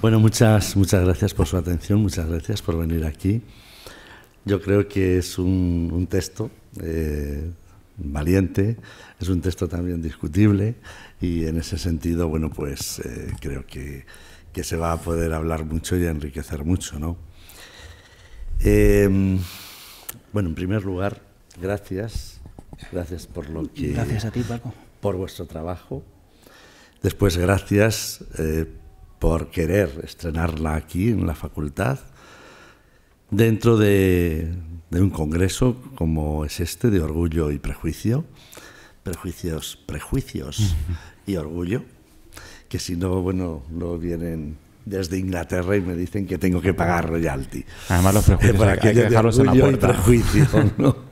Bueno, muchas, muchas gracias por su atención, muchas gracias por venir aquí. Yo creo que es un, texto eh, valiente, es un texto también discutible y en ese sentido, bueno, pues eh, creo que, se va a poder hablar mucho y enriquecer mucho, ¿no? Eh, bueno, en primer lugar, gracias, gracias por lo que... Gracias a ti, Paco. Por vuestro trabajo. Después, gracias por querer estrenarla aquí en la facultad, dentro de, un congreso como es este de orgullo y prejuicio, prejuicios, prejuicios y orgullo, que si no, bueno, no vienen desde Inglaterra y me dicen que tengo que pagar royalty. Además los prejuicios que, en la puerta.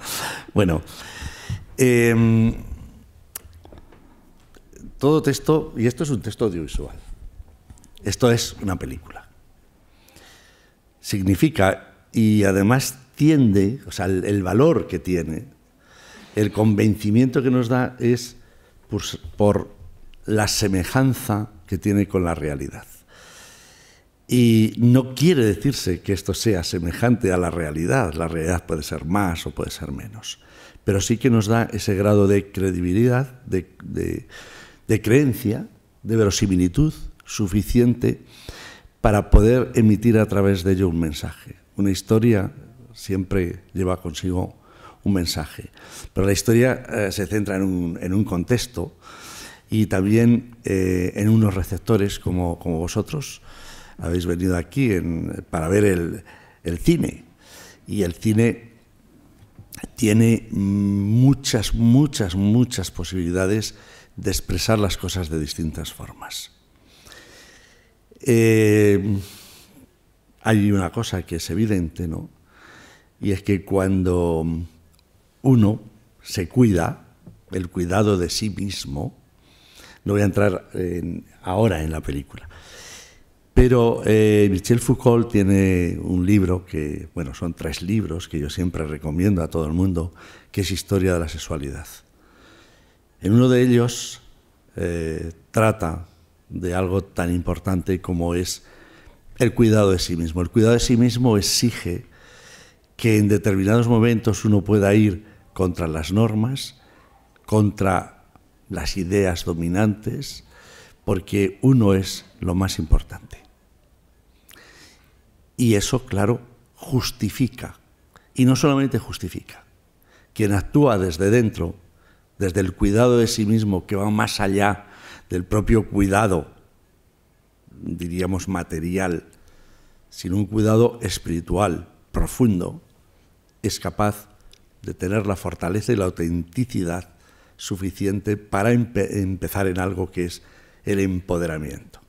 bueno, em, todo texto, y esto es un texto audiovisual, esto es una película. Significa, y además tiende, o sea, el, valor que tiene, el convencimiento que nos da es por la semejanza que tiene con la realidad. Y no quiere decirse que esto sea semejante a la realidad. La realidad puede ser más o puede ser menos. Pero sí que nos da ese grado de credibilidad, de creencia, de verosimilitud suficiente para poder emitir a través de ello un mensaje. Una historia siempre lleva consigo un mensaje, pero la historia eh, se centra en un, contexto y también eh, en unos receptores como, vosotros habéis venido aquí para ver el, el cine. Y el cine tiene muchas, muchas, muchas posibilidades de expresar las cosas de distintas formas. Eh, hay una cosa que es evidente, ¿no? Y es que cuando uno se cuida, el cuidado de sí mismo, no voy a entrar ahora en la película, pero eh, Michel Foucault tiene un libro que, bueno, son tres libros que yo siempre recomiendo a todo el mundo, que es Historia de la Sexualidad. En uno de ellos eh, trata de algo tan importante como es el cuidado de sí mismo. El cuidado de sí mismo exige que en determinados momentos uno pueda ir contra las normas, contra las ideas dominantes, porque uno es lo más importante. Y eso, claro, justifica. Y no solamente justifica. Quien actúa desde dentro, desde el cuidado de sí mismo, que va más allá del propio cuidado, diríamos material, sino un cuidado espiritual, profundo, es capaz de tener la fortaleza y la autenticidad suficiente para empezar en algo que es el empoderamiento.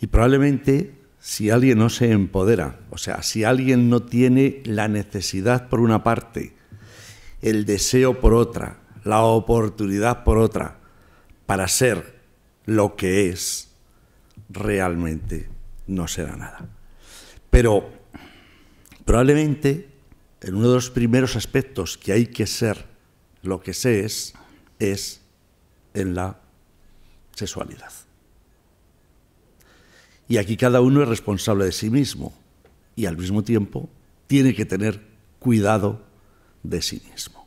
Y probablemente si alguien no se empodera, o sea, si alguien no tiene la necesidad por una parte, el deseo por otra, la oportunidad por otra, para ser lo que es, realmente no será nada. Pero probablemente en uno de los primeros aspectos que hay que ser lo que se es, es en la sexualidad. Y aquí cada uno es responsable de sí mismo y al mismo tiempo tiene que tener cuidado de sí mismo.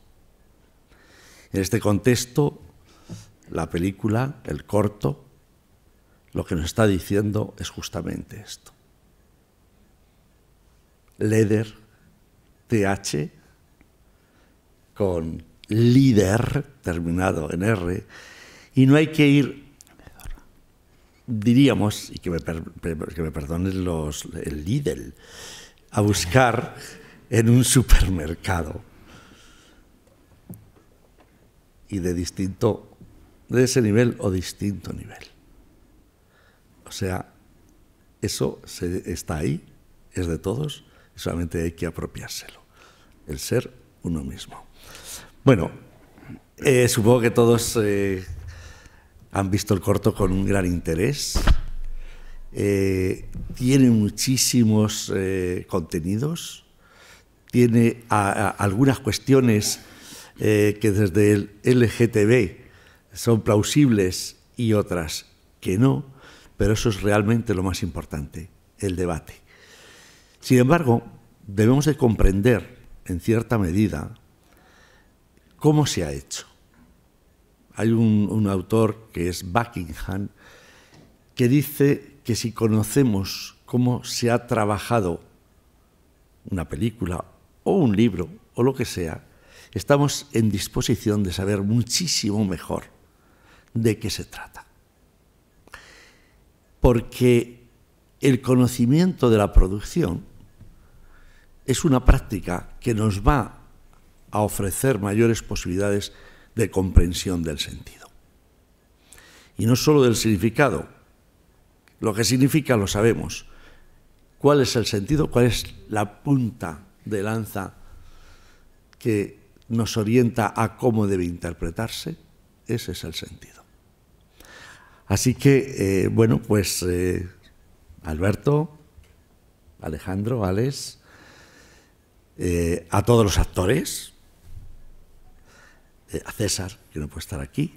En este contexto, la película, el corto, lo que nos está diciendo es justamente esto. Leder, TH, con líder, terminado en R, y no hay que ir, diríamos, y que me, que me perdonen los, el Lidl, a buscar en un supermercado y de distinto de ese nivel o distinto nivel. O sea, eso se, está ahí, es de todos, y solamente hay que apropiárselo, el ser uno mismo. Bueno, eh, supongo que todos eh, han visto el corto con un gran interés. Eh, tiene muchísimos contenidos, tiene algunas cuestiones que desde el LGTB son plausibles y otras que no, pero eso es realmente lo más importante, el debate. Sin embargo, debemos de comprender, en cierta medida, cómo se ha hecho. Hay un, autor que es Buckingham, que dice que si conocemos cómo se ha trabajado una película o un libro o lo que sea, estamos en disposición de saber muchísimo mejor de qué se trata. Porque el conocimiento de la producción es una práctica que nos va a ofrecer mayores posibilidades de comprensión del sentido. Y no solo del significado. Lo que significa lo sabemos. ¿Cuál es el sentido? ¿Cuál es la punta de lanza que nos orienta a cómo debe interpretarse? Ese es el sentido. Así que, eh, bueno, pues eh, Alberto, Alejandro, Alex, eh, a todos los actores, a César, que no puede estar aquí.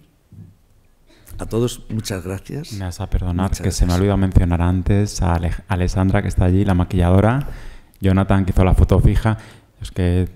A todos, muchas gracias. Me vas a perdonar que se me ha olvidado mencionar antes a, a Alessandra, que está allí, la maquilladora, Jonathan, que hizo la foto fija. Es que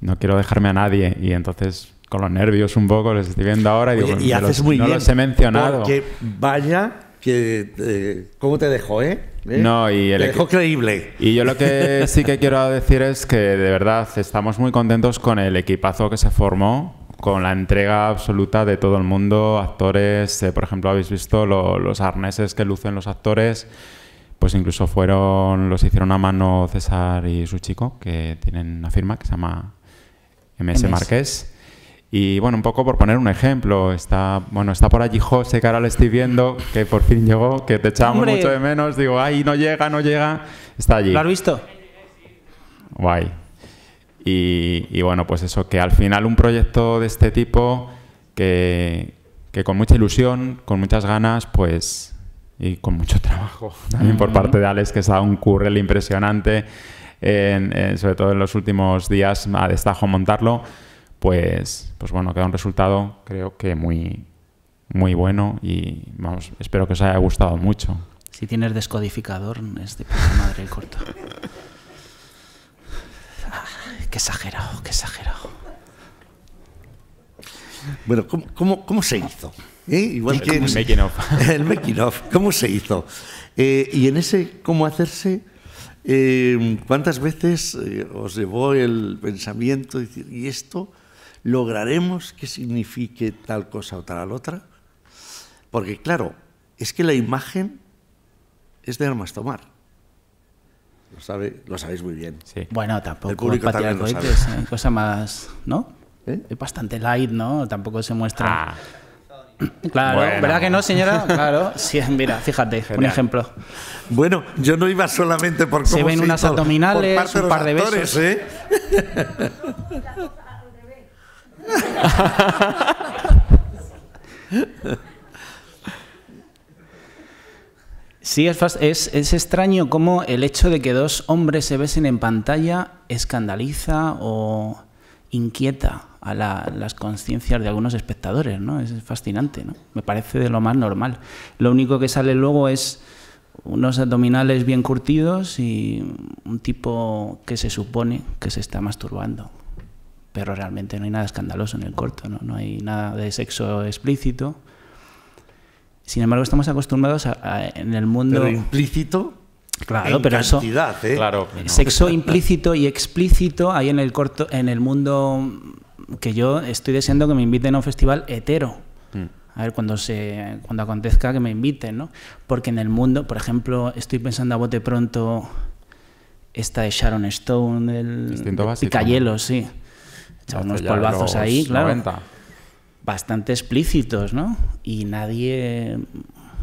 no quiero dejarme a nadie y entonces con los nervios un poco, les estoy viendo ahora y digo, no los he mencionado. que vaya que eh, cómo te dejó, eh? ¿eh? No, y el te creíble. Y yo lo que sí que quiero decir es que de verdad estamos muy contentos con el equipazo que se formó, con la entrega absoluta de todo el mundo, actores, eh, por ejemplo, habéis visto los arneses que lucen los actores, pues incluso fueron los hicieron a mano César y su chico, que tienen una firma que se llama MS. MS. Marqués y bueno, un poco por poner un ejemplo, está, bueno, está por allí José, que ahora lo estoy viendo, que por fin llegó, que te echamos mucho de menos, digo, ay, no llega, no llega, está allí. ¿Lo has visto? Guay. Y, bueno, pues eso, que al final un proyecto de este tipo, que, que con mucha ilusión, con muchas ganas, pues, y con mucho trabajo también por parte de Alex, que ha un currel impresionante, sobre todo en los últimos días ha destajo montarlo pues, pues bueno, queda un resultado creo que muy, muy bueno y vamos, espero que os haya gustado mucho. Si tienes descodificador, es de puta madre el corto. Ah, qué exagerado, qué exagerado. Bueno, ¿cómo, se hizo? ¿Eh? el, making of. el ¿Cómo se hizo? Eh, y en ese cómo hacerse, eh, ¿cuántas veces os llevó el pensamiento ¿y esto? ¿Lograremos que signifique tal cosa o tal otra? Porque claro, es que la imagen es de armas tomar. Lo, sabe, lo sabéis muy bien. Bueno, tampoco el público eh, cosa más, ¿no? ¿Eh? Es bastante light, ¿no? Tampoco se muestra... Ah. Claro, ¿verdad que no, señora? Claro, sí, mira, fíjate, un ejemplo. Bueno, yo no iba solamente por se ven unas abdominales, un par de, Sí, es, es, extraño cómo el hecho de que dos hombres se besen en pantalla escandaliza o inquieta a las conciencias de algunos espectadores, ¿no? Es fascinante, ¿no? Me parece de lo más normal. Lo único que sale luego es unos abdominales bien curtidos y un tipo que se supone que se está masturbando pero realmente no hay nada escandaloso en el corto, no, no hay nada de sexo explícito. Sin embargo, estamos acostumbrados a, en el mundo... implícito. Claro, pero eso, ¿eh? claro, sexo implícito y explícito hay en el corto, en el mundo que yo estoy deseando que me inviten a un festival hetero. Mm. A ver, cuando, se, cuando acontezca que me inviten, ¿no? Porque en el mundo, por ejemplo, estoy pensando a bote pronto esta de Sharon Stone, el Picayelo, sí echaba unos polvazos ahí, claro. Bastante explícitos, ¿no? Y nadie,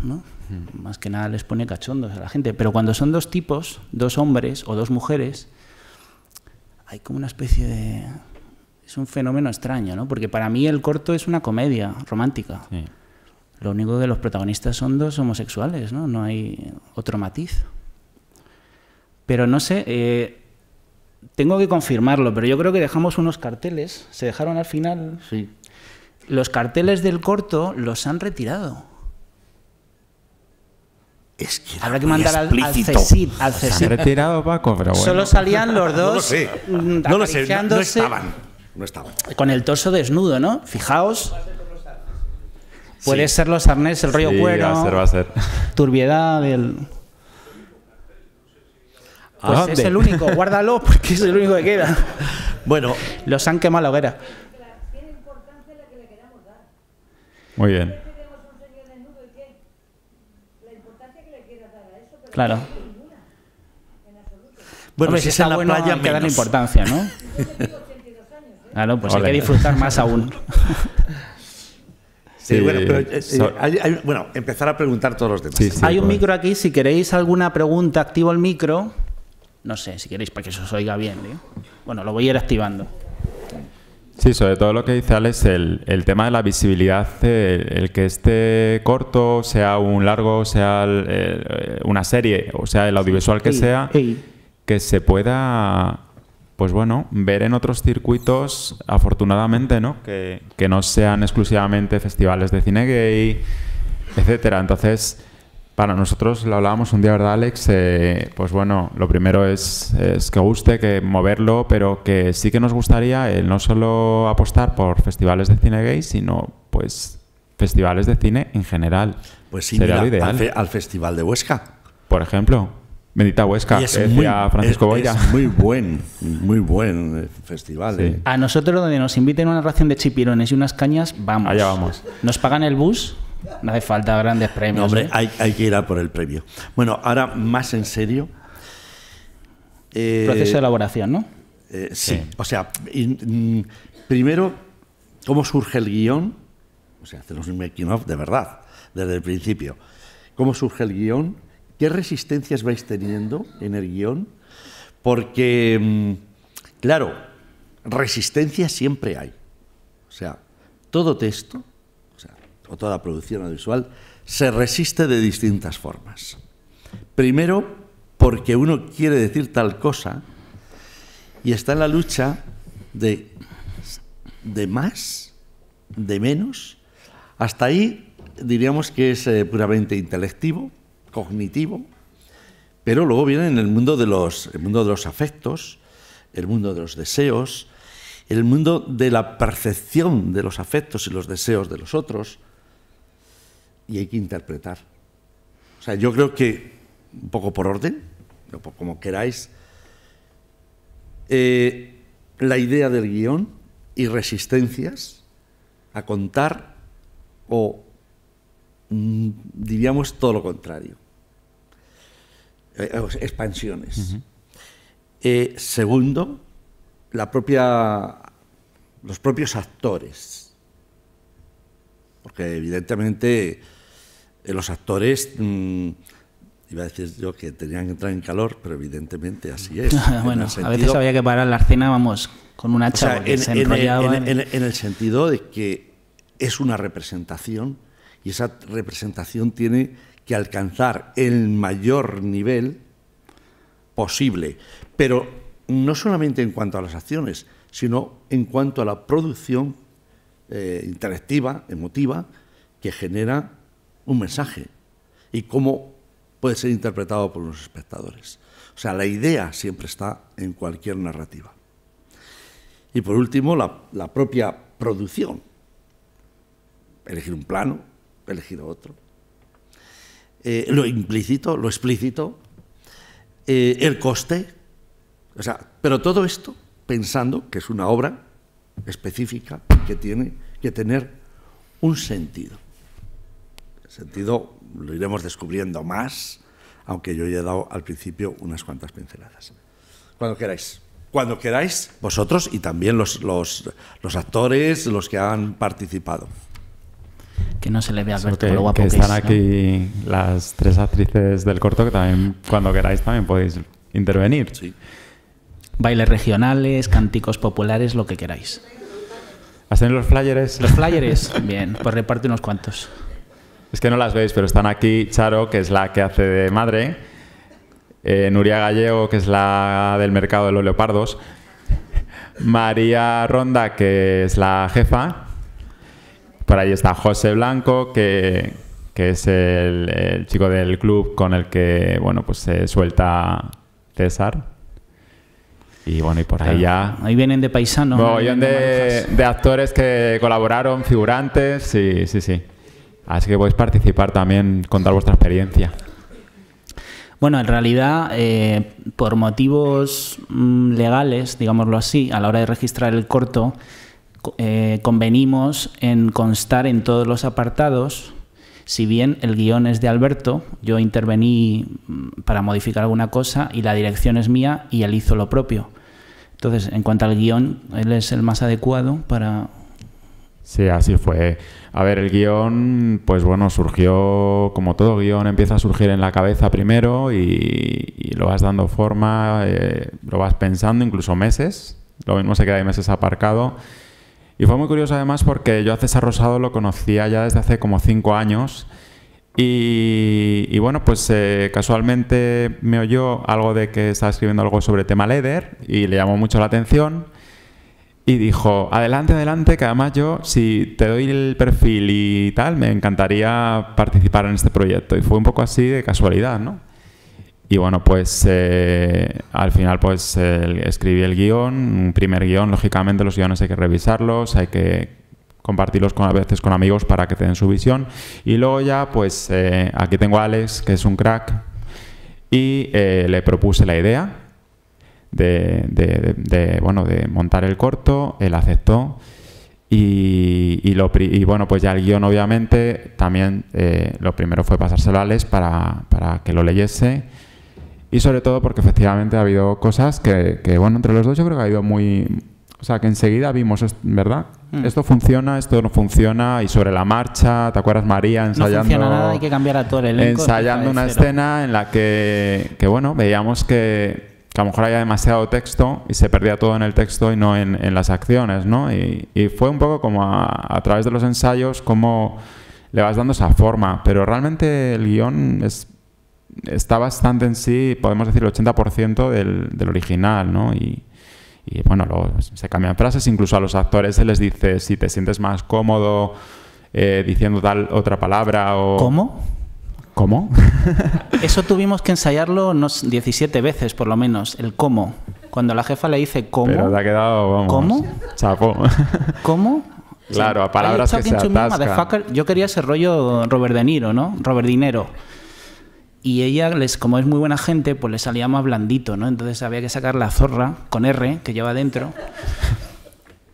¿no? Hmm. Más que nada les pone cachondos a la gente. Pero cuando son dos tipos, dos hombres o dos mujeres, hay como una especie de... Es un fenómeno extraño, ¿no? Porque para mí el corto es una comedia romántica. Lo único de los protagonistas son dos homosexuales, ¿no? No hay otro matiz. Pero no sé, eh, tengo que confirmarlo, pero yo creo que dejamos unos carteles, se dejaron al final. Sí. Los carteles del corto los han retirado. Es que Habrá que mandar al, al, al Se han retirado Paco, pero bueno. Solo salían los dos. Mm, no lo sé. No lo sé. No, estaban. No estaban. Con el torso desnudo, ¿no? Fijaos. Puede ser los arnés, el rollo cuero. Va a ser, va a ser. Turbiedad, el. Pues es el único, guárdalo porque es el único que queda. Bueno. Los han quemado la hoguera. Muy bien. Claro. Bueno, Hombre, si, es en la bueno, playa, hay que darle importancia, ¿no? claro, pues hay que disfrutar más aún. Sí, bueno, pero, eh, hay, bueno, empezar a preguntar todos los demás. hay un pues. micro aquí, si queréis alguna pregunta, activo el micro. No sé, si queréis, para que eso os oiga bien. Bueno, lo voy a ir activando. Sí, sobre todo lo que dice Alex, el, tema de la visibilidad, el, que esté corto, sea un largo, sea eh, una serie, o sea el audiovisual que sea, que se pueda, pues bueno, ver en otros circuitos, afortunadamente, ¿no? Que, que no sean exclusivamente festivales de cine gay, etcétera. Entonces, para nosotros, lo hablábamos un día, ¿verdad, Alex? Eh, pues bueno, lo primero es, que guste, que moverlo, pero que sí que nos gustaría no solo apostar por festivales de cine gay, sino pues festivales de cine en general. Pues sí, Al, Festival de Huesca. Por ejemplo, Bendita Huesca, es Francisco es, Es muy buen, muy buen eh, festival. Eh. A nosotros donde nos inviten una ración de chipirones y unas cañas, vamos. Allá vamos. Nos pagan el bus, no hace falta grandes premios. hombre, ¿eh? hay, que ir a por el premio. Bueno, ahora más en serio. Eh, Proceso de elaboración, ¿no? Eh, sí. o sea, mm, primero, ¿cómo surge el guión? O sea, hacemos un making of de verdad, desde el principio. ¿Cómo surge el guión? ¿Qué resistencias vais teniendo en el guión? Porque, mm, claro, resistencia siempre hay. O sea, todo texto o toda la producción audiovisual, se resiste de distintas formas. Primero, porque uno quiere decir tal cosa y está en la lucha de, de más, de menos. Hasta ahí diríamos que es eh, puramente intelectivo, cognitivo, pero luego viene en el mundo de los, el mundo de los afectos, el mundo de los deseos, el mundo de la percepción de los afectos y los deseos de los otros, y hay que interpretar. O sea, yo creo que, un poco por orden, como queráis, eh, la idea del guión y resistencias a contar o mm, diríamos todo lo contrario. Eh, eh, expansiones. segundo, la propia, los propios actores porque evidentemente eh, los actores... Mm, iba a decir yo que tenían que entrar en calor, pero evidentemente así es. bueno, a veces había que parar la escena, vamos, con un hacha se En, en, el sentido de que es una representación y esa representación tiene que alcanzar el mayor nivel posible. Pero no solamente en cuanto a las acciones, sino en cuanto a la producción eh, interactiva, emotiva, que genera un mensaje y cómo puede ser interpretado por los espectadores. O sea, la idea siempre está en cualquier narrativa. Y por último, la, propia producción. Elegir un plano, elegir otro. Eh, lo implícito, lo explícito, eh, el coste. O sea, pero todo esto pensando que es una obra específica que tiene que tener un sentido. El sentido lo iremos descubriendo más, aunque yo ya he dado al principio unas cuantas pinceladas. Cuando queráis. Cuando queráis, vosotros y también los, los, los actores, los que han participado. Que no se le vea Alberto, que, que están aquí las tres actrices del corto que también, cuando queráis, también podéis intervenir. Sí. Bailes regionales, cánticos populares, lo que queráis. ¿Has los flyers? Los flyers, bien, pues reparte unos cuantos. Es que no las veis, pero están aquí Charo, que es la que hace de madre, eh, Nuria Gallego, que es la del mercado de los leopardos, María Ronda, que es la jefa, por ahí está José Blanco, que, es el, el, chico del club con el que bueno, pues se suelta César. Y bueno, y por ahí ya. Ahí vienen de paisanos. de, de, actores que colaboraron, figurantes, sí, sí, sí. Así que podéis participar también, contar vuestra experiencia. Bueno, en realidad, eh, por motivos mm, legales, digámoslo así, a la hora de registrar el corto, eh, convenimos en constar en todos los apartados si bien el guión es de Alberto, yo intervení mm, para modificar alguna cosa y la dirección es mía y él hizo lo propio. Entonces, en cuanto al guión, él es el más adecuado para... Sí, así fue. A ver, el guión, pues bueno, surgió como todo guión, empieza a surgir en la cabeza primero y, lo vas dando forma, eh, lo vas pensando incluso meses, lo mismo se queda ahí meses aparcado y fue muy curioso además porque yo a César Rosado lo conocía ya desde hace como cinco años. Y, bueno, pues eh, casualmente me oyó algo de que estaba escribiendo algo sobre tema LEDER y le llamó mucho la atención. Y dijo, adelante, adelante, que además yo, si te doy el perfil y tal, me encantaría participar en este proyecto. Y fue un poco así de casualidad, ¿no? Y bueno, pues eh, al final pues escribí el guión, un primer guión, lógicamente los guiones hay que revisarlos, hay que compartirlos con, a veces con amigos para que te den su visión. Y luego ya pues eh, aquí tengo a Alex, que es un crack, y eh, le propuse la idea de, de, bueno, de montar el corto, él aceptó. Y, y, bueno, pues ya el guión obviamente también lo primero fue pasárselo a Alex para, para, que lo leyese y sobre todo porque efectivamente ha habido cosas que, que, bueno, entre los dos yo creo que ha ido muy... O sea, que enseguida vimos, ¿verdad? Mm. Esto funciona, esto no funciona, y sobre la marcha, ¿te acuerdas María ensayando? No funciona nada, hay que cambiar a todo el elenco, Ensayando una escena en la que, bueno, veíamos que, a lo mejor había demasiado texto y se perdía todo en el texto y no en, las acciones, ¿no? Y, y, fue un poco como a, a través de los ensayos, como le vas dando esa forma, pero realmente el guión es está bastante en sí, podemos decir, el 80% del, del, original, ¿no? Y, bueno, luego se cambian frases, incluso a los actores se les dice si te sientes más cómodo eh, diciendo tal otra palabra o... ¿Cómo? ¿Cómo? Eso tuvimos que ensayarlo unos 17 veces, por lo menos, el cómo. Cuando la jefa le dice cómo... Pero te ha quedado, vamos, ¿Cómo? Chapo. ¿Cómo? Claro, a palabras que se Yo quería ese rollo Robert De Niro, ¿no? Robert Dinero y ella, les, como es muy buena gente, pues le salía más blandito, ¿no? Entonces había que sacar la zorra con R que lleva dentro.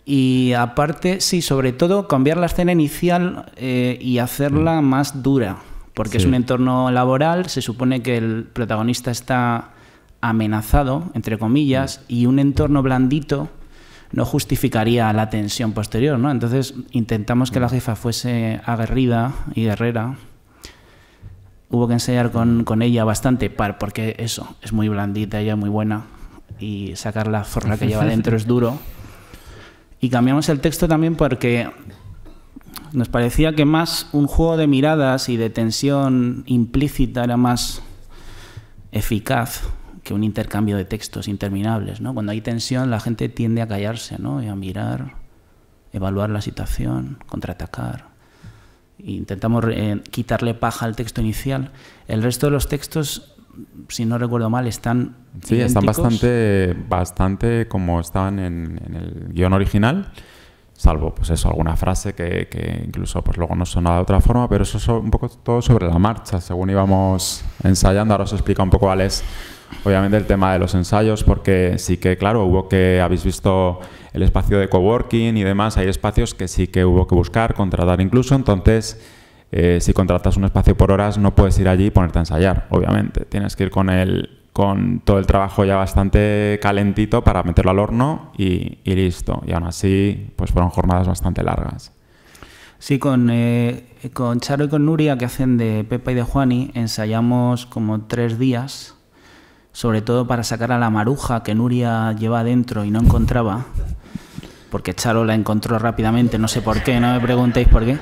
Y aparte, sí, sobre todo cambiar la escena inicial eh, y hacerla mm. más dura, porque es un entorno laboral, se supone que el protagonista está amenazado, entre comillas, mm. y un entorno blandito no justificaría la tensión posterior, ¿no? Entonces intentamos que la mm. jefa fuese aguerrida y guerrera hubo que enseñar con, ella bastante, par, porque eso, es muy blandita, ella muy buena, y sacar la forra que lleva dentro es duro. Y cambiamos el texto también porque nos parecía que más un juego de miradas y de tensión implícita era más eficaz que un intercambio de textos interminables, ¿no? Cuando hay tensión la gente tiende a callarse, ¿no? Y a mirar, evaluar la situación, contraatacar intentamos eh, quitarle paja al texto inicial. El resto de los textos, si no recuerdo mal, están. Sí, están bastante, bastante como estaban en, el guión original, salvo, pues eso, alguna frase que, incluso pues luego no sonaba de otra forma, pero eso es un poco todo sobre la marcha, según íbamos ensayando. Ahora os explico un poco cuál es, obviamente, el tema de los ensayos, porque sí que, claro, hubo que, habéis visto el espacio de coworking y demás, hay espacios que sí que hubo que buscar, contratar incluso, entonces eh, si contratas un espacio por horas no puedes ir allí y ponerte a ensayar, obviamente, tienes que ir con el con todo el trabajo ya bastante calentito para meterlo al horno y, listo. Y aún así, pues fueron jornadas bastante largas. Sí, eh, con, Charo y con Nuria, que hacen de Pepa y de Juani, ensayamos como tres días sobre todo para sacar a la maruja que Nuria lleva adentro y no encontraba, porque Charo la encontró rápidamente, no sé por qué, no me preguntéis por qué.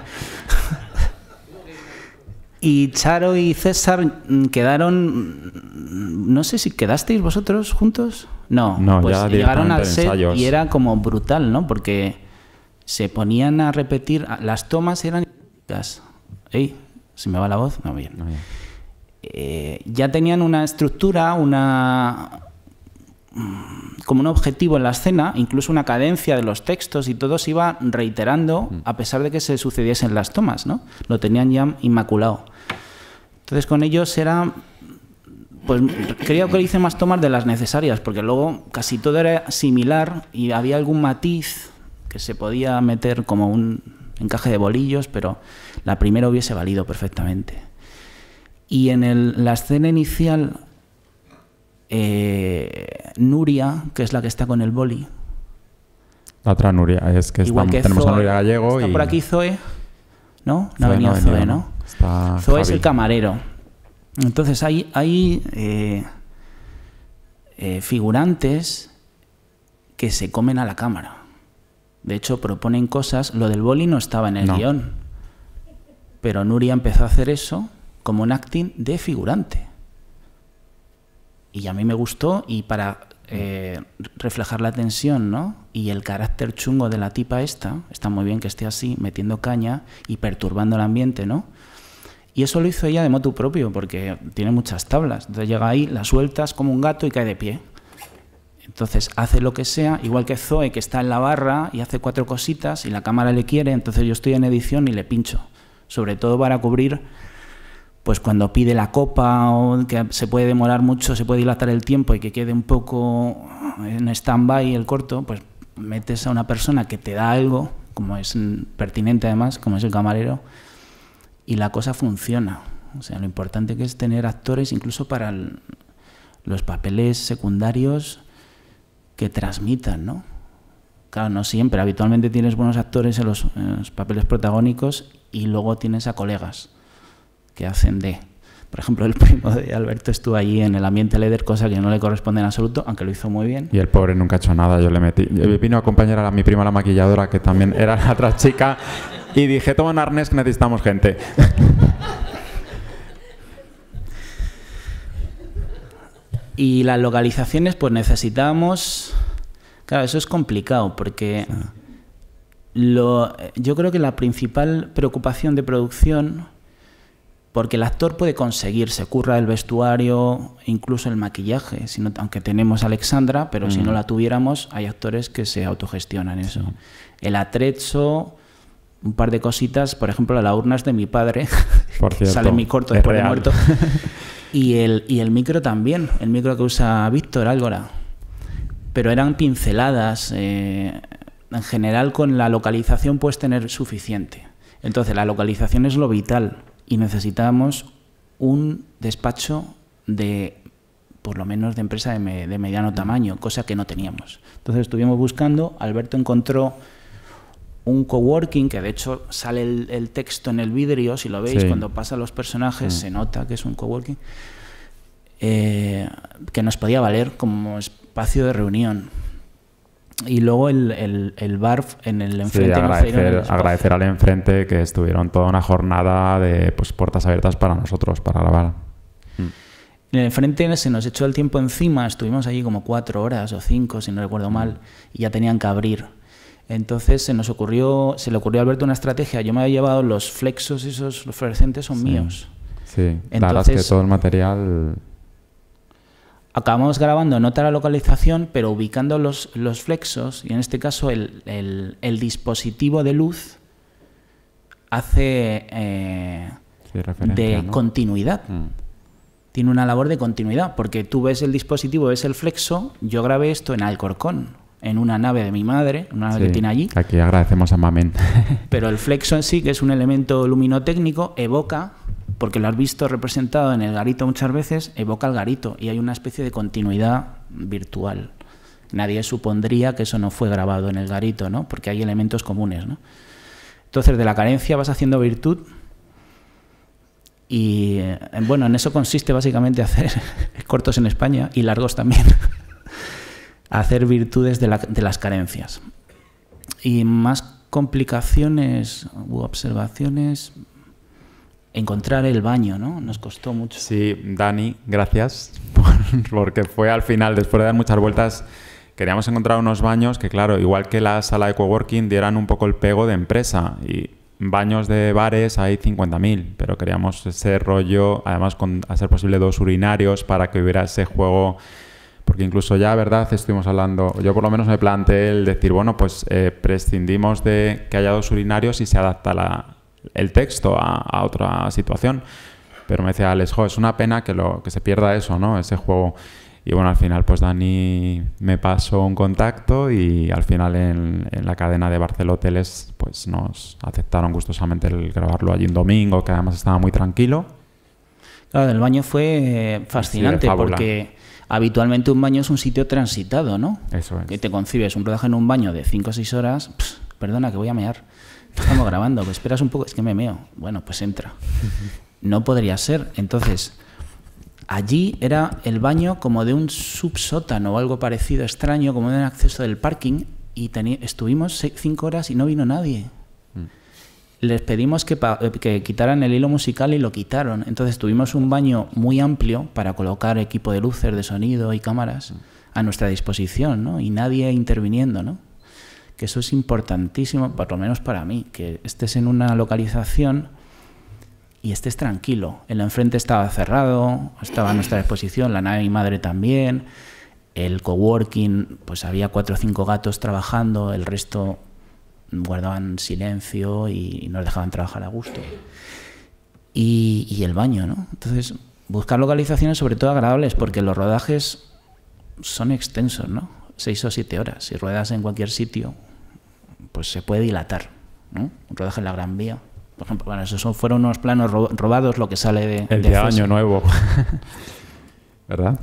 Y Charo y César quedaron, no sé si quedasteis vosotros juntos. No, pues llegaron al set y era como brutal, ¿no? Porque se ponían a repetir, las tomas eran... Ey, se me va la voz, No, bien. Eh, ya tenían una estructura, una mm, como un objetivo en la escena, incluso una cadencia de los textos y todo se iba reiterando mm. a pesar de que se sucediesen las tomas, ¿no? Lo tenían ya inmaculado. Entonces con ellos era pues creo que hice más tomas de las necesarias, porque luego casi todo era similar y había algún matiz que se podía meter como un encaje de bolillos, pero la primera hubiese valido perfectamente. Y en la escena inicial, eh, Nuria, que es la que está con el boli. La otra Nuria, es que, Igual tenemos a Nuria Gallego. Está por aquí Zoe, ¿no? No ha venido Zoe, ¿no? Zoe es el camarero. Entonces hay, hay eh, eh, figurantes que se comen a la cámara. De hecho, proponen cosas. Lo del boli no estaba en el guión. Pero Nuria empezó a hacer eso como un acting de figurante. Y a mí me gustó y para eh, reflejar la tensión, ¿no? Y el carácter chungo de la tipa esta, está muy bien que esté así, metiendo caña y perturbando el ambiente, ¿no? Y eso lo hizo ella de motu propio, porque tiene muchas tablas. Entonces llega ahí, la sueltas como un gato y cae de pie. Entonces hace lo que sea, igual que Zoe, que está en la barra y hace cuatro cositas y la cámara le quiere, entonces yo estoy en edición y le pincho. Sobre todo para cubrir pues cuando pide la copa o que se puede demorar mucho, se puede dilatar el tiempo y que quede un poco en stand-by el corto, pues metes a una persona que te da algo, como es pertinente además, como es el camarero, y la cosa funciona. O sea, lo importante que es tener actores incluso para los papeles secundarios que transmitan, ¿no? Claro, no siempre. Habitualmente tienes buenos actores en los papeles protagónicos y luego tienes a colegas que hacen de... Por ejemplo, el primo de Alberto estuvo allí en el ambiente líder, cosa que no le corresponde en absoluto, aunque lo hizo muy bien. Y el pobre nunca ha hecho nada, yo le metí. Yo mm. vino a acompañar a mi prima la maquilladora, que también era la otra chica, y dije, toma un arnés que necesitamos gente. y las localizaciones, pues necesitamos... Claro, eso es complicado, porque... Lo, yo creo que la principal preocupación de producción porque el actor puede conseguir, se curra el vestuario, incluso el maquillaje, aunque tenemos a Alexandra, pero si no mm. la tuviéramos, hay actores que se autogestionan eso. El atrecho, un par de cositas, por ejemplo, la urna es de mi padre, por cierto, sale mi corto después de muerto, y el, y el micro también, el micro que usa Víctor Álgora, pero eran pinceladas, eh, en general con la localización puedes tener suficiente. Entonces, la localización es lo vital y necesitábamos un despacho de por lo menos de empresa de, de, mediano mm. tamaño, cosa que no teníamos. Entonces estuvimos buscando, Alberto encontró un coworking, que de hecho sale el, texto en el vidrio, si lo veis, cuando pasan los personajes mm. se nota que es un coworking, eh, que nos podía valer como espacio de reunión y luego el, el, en el enfrente. agradecer, agradecer al enfrente que estuvieron toda una jornada de pues, puertas abiertas para nosotros, para grabar. Hmm. En el enfrente se nos echó el tiempo encima, estuvimos allí como cuatro horas o cinco, si no recuerdo mal, hmm. y ya tenían que abrir. Entonces se nos ocurrió, se le ocurrió a Alberto una estrategia. Yo me había llevado los flexos, esos fluorescentes son míos. Sí, Entonces, que todo el material acabamos grabando nota la localización, pero ubicando los, los flexos, y en este caso el, dispositivo de luz hace eh, de continuidad. Mm. Tiene una labor de continuidad, porque tú ves el dispositivo, ves el flexo, yo grabé esto en Alcorcón, en una nave de mi madre, una nave que tiene allí. Aquí agradecemos a Mamen. pero el flexo en sí, que es un elemento luminotécnico, evoca porque lo has visto representado en el garito muchas veces, evoca el garito y hay una especie de continuidad virtual. Nadie supondría que eso no fue grabado en el garito, ¿no? Porque hay elementos comunes, Entonces, de la carencia vas haciendo virtud y, eh, bueno, en eso consiste básicamente hacer cortos en España y largos también. hacer virtudes de, de, las carencias. Y más complicaciones u observaciones, encontrar el baño, ¿no? Nos costó mucho. Sí, Dani, gracias, porque fue al final, después de dar muchas vueltas, queríamos encontrar unos baños que, claro, igual que la sala de coworking, dieran un poco el pego de empresa. Y baños de bares hay 50.000, pero queríamos ese rollo, además, con hacer posible dos urinarios para que hubiera ese juego porque incluso ya, ¿verdad? Estuvimos hablando, yo por lo menos me planteé el decir, bueno, pues eh, prescindimos de que haya dos urinarios y se adapta la, el texto a, otra situación. Pero me decía Alex, es una pena que, lo, que se pierda eso, ¿no? Ese juego. Y bueno, al final pues Dani me pasó un contacto y al final en, la cadena de Barceló pues nos aceptaron gustosamente el grabarlo allí un domingo, que además estaba muy tranquilo. Claro, el baño fue fascinante porque habitualmente un baño es un sitio transitado, ¿no? es. Que te concibes un rodaje en un baño de 5 o 6 horas, perdona que voy a mear. Estamos grabando, pues esperas un poco, es que me meo. Bueno, pues entra. No podría ser. Entonces, allí era el baño como de un subsótano o algo parecido, extraño, como de un acceso del parking, y estuvimos cinco horas y no vino nadie. Mm. Les pedimos que, eh, que, quitaran el hilo musical y lo quitaron. Entonces tuvimos un baño muy amplio para colocar equipo de luces, de sonido y cámaras mm. a nuestra disposición, ¿no? Y nadie interviniendo, ¿no? que eso es importantísimo, por lo menos para mí, que estés en una localización y estés tranquilo. El enfrente estaba cerrado, estaba a nuestra exposición, la nave y madre también, el coworking, pues había cuatro o cinco gatos trabajando, el resto guardaban silencio y nos dejaban trabajar a gusto. Y, y el baño, ¿no? Entonces, buscar localizaciones sobre todo agradables, porque los rodajes son extensos, ¿no? Seis o siete horas. Si ruedas en cualquier sitio, pues se puede dilatar. ¿no? Un rodaje en la Gran Vía. Por ejemplo, bueno, esos fueron unos planos robados lo que sale de... El de, Año Nuevo. ¿Verdad?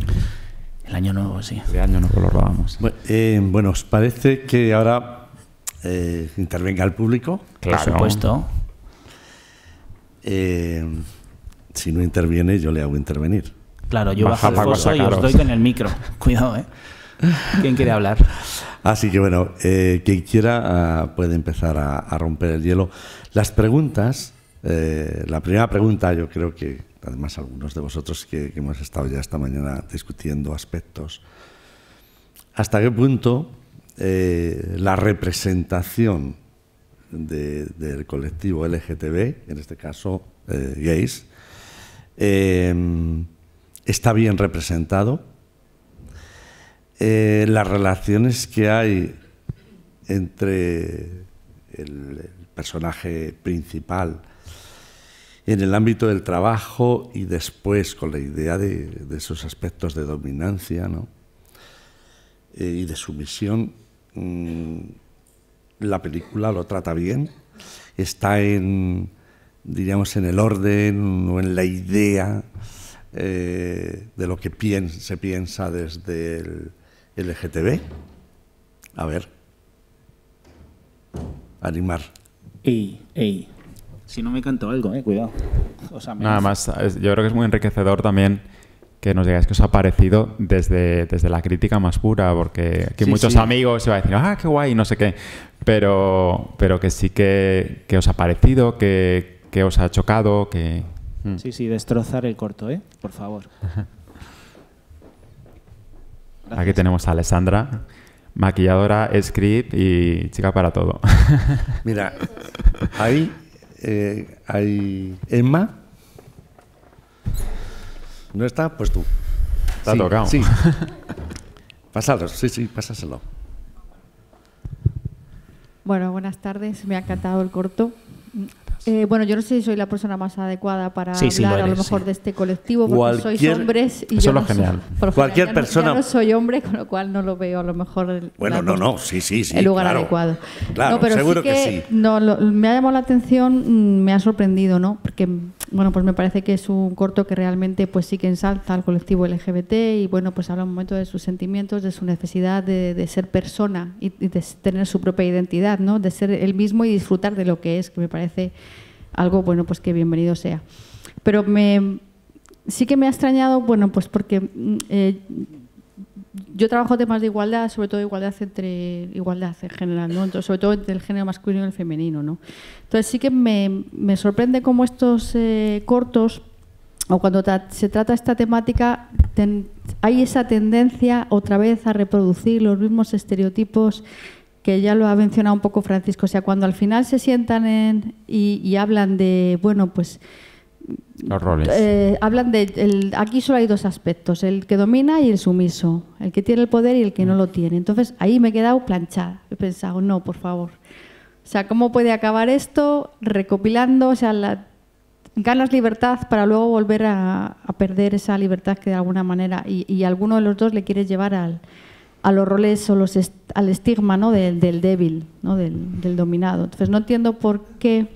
El Año Nuevo, sí. El Año Nuevo lo robamos. Eh, bueno, ¿os parece que ahora eh, intervenga el público? Claro. Por supuesto. Eh, si no interviene, yo le hago intervenir. Claro, yo bajo el foso y os con el micro. Cuidado, ¿eh? ¿Quién quiere hablar? Así ah, que bueno, eh, quien quiera ah, puede empezar a, romper el hielo. Las preguntas, eh, la primera pregunta yo creo que además algunos de vosotros que, hemos estado ya esta mañana discutiendo aspectos, ¿hasta qué punto eh, la representación del colectivo LGTB, en este caso gays, está bien representado? Eh, las relaciones que hay entre el, personaje principal en el ámbito del trabajo y después con la idea de, de esos aspectos de dominancia eh, y de sumisión. Mm, la película lo trata bien, está en, en el orden o en la idea eh, de lo que se piensa desde el, LGTB. A ver. Animar. Ey, ey. Si no me canto algo, eh, cuidado. Nada más, yo creo que es muy enriquecedor también que nos digáis que os ha parecido desde, desde la crítica más pura, porque aquí muchos amigos se van a decir, ah, qué guay, no sé qué, pero, pero que sí que, que os ha parecido, que, que os ha chocado, que... Hmm. Sí, sí, destrozar el corto, ¿eh? Por favor. Aquí tenemos a Alessandra, maquilladora, script y chica para todo. Mira, ahí eh, hay Emma. ¿No está? Pues tú. Está tocado. Sí. Pasado, sí, sí, pásaselo. Bueno, buenas tardes. Me ha encantado el corto. Eh, bueno, yo no sé si soy la persona más adecuada para hablar a lo mejor de este colectivo, porque sois hombres y yo no Soy, Cualquier persona. soy hombre, con lo cual no lo veo a lo mejor. El, bueno, sí, sí, sí. El lugar adecuado. pero seguro que, sí. No, me ha llamado la atención, mm, me ha sorprendido, ¿no? Porque, bueno, pues me parece que es un corto que realmente, pues sí que ensalza al colectivo LGBT y, bueno, pues habla un momento de sus sentimientos, de su necesidad de, ser persona y, y de tener su propia identidad, ¿no? De ser el mismo y disfrutar de lo que es, que me parece algo bueno, pues que bienvenido sea. Pero sí que me ha extrañado, bueno, pues porque mm, eh, yo trabajo temas de igualdad, sobre todo igualdad entre igualdad en general, sobre todo entre el género masculino y el femenino, Entonces sí que me, sorprende cómo estos eh, cortos o cuando se trata esta temática hay esa tendencia otra vez a reproducir los mismos estereotipos que ya lo ha mencionado un poco Francisco, o sea, cuando al final se sientan en, y, hablan de, bueno, pues... Los roles. Eh, hablan de, aquí solo hay dos aspectos, el que domina y el sumiso, el que tiene el poder y el que no lo tiene. Entonces ahí me he quedado planchada, he pensado, no, por favor. O sea, ¿cómo puede acabar esto recopilando, o sea, la, ganas libertad para luego volver a, perder esa libertad que de alguna manera, y, y alguno de los dos le quiere llevar al a los roles o los al estigma ¿no? del, del débil, ¿no? Del, dominado. Entonces no entiendo por qué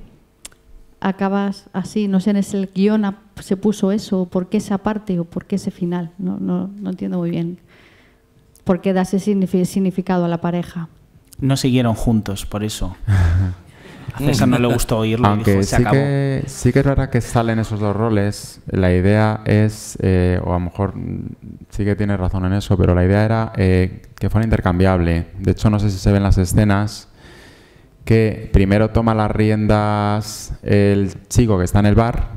acabas así, no sé, en ese guión se puso eso, o por qué esa parte, o por qué ese final, no, no, no entiendo muy bien por qué da ese significado a la pareja. No siguieron juntos, por eso. A no le gustó oírlo. Aunque se sí, Que, sí que es verdad que salen esos dos roles. La idea es, eh, o a lo mejor sí que tiene razón en eso, pero la idea era eh, que fuera intercambiable. De hecho, no sé si se ven las escenas que primero toma las riendas el chico que está en el bar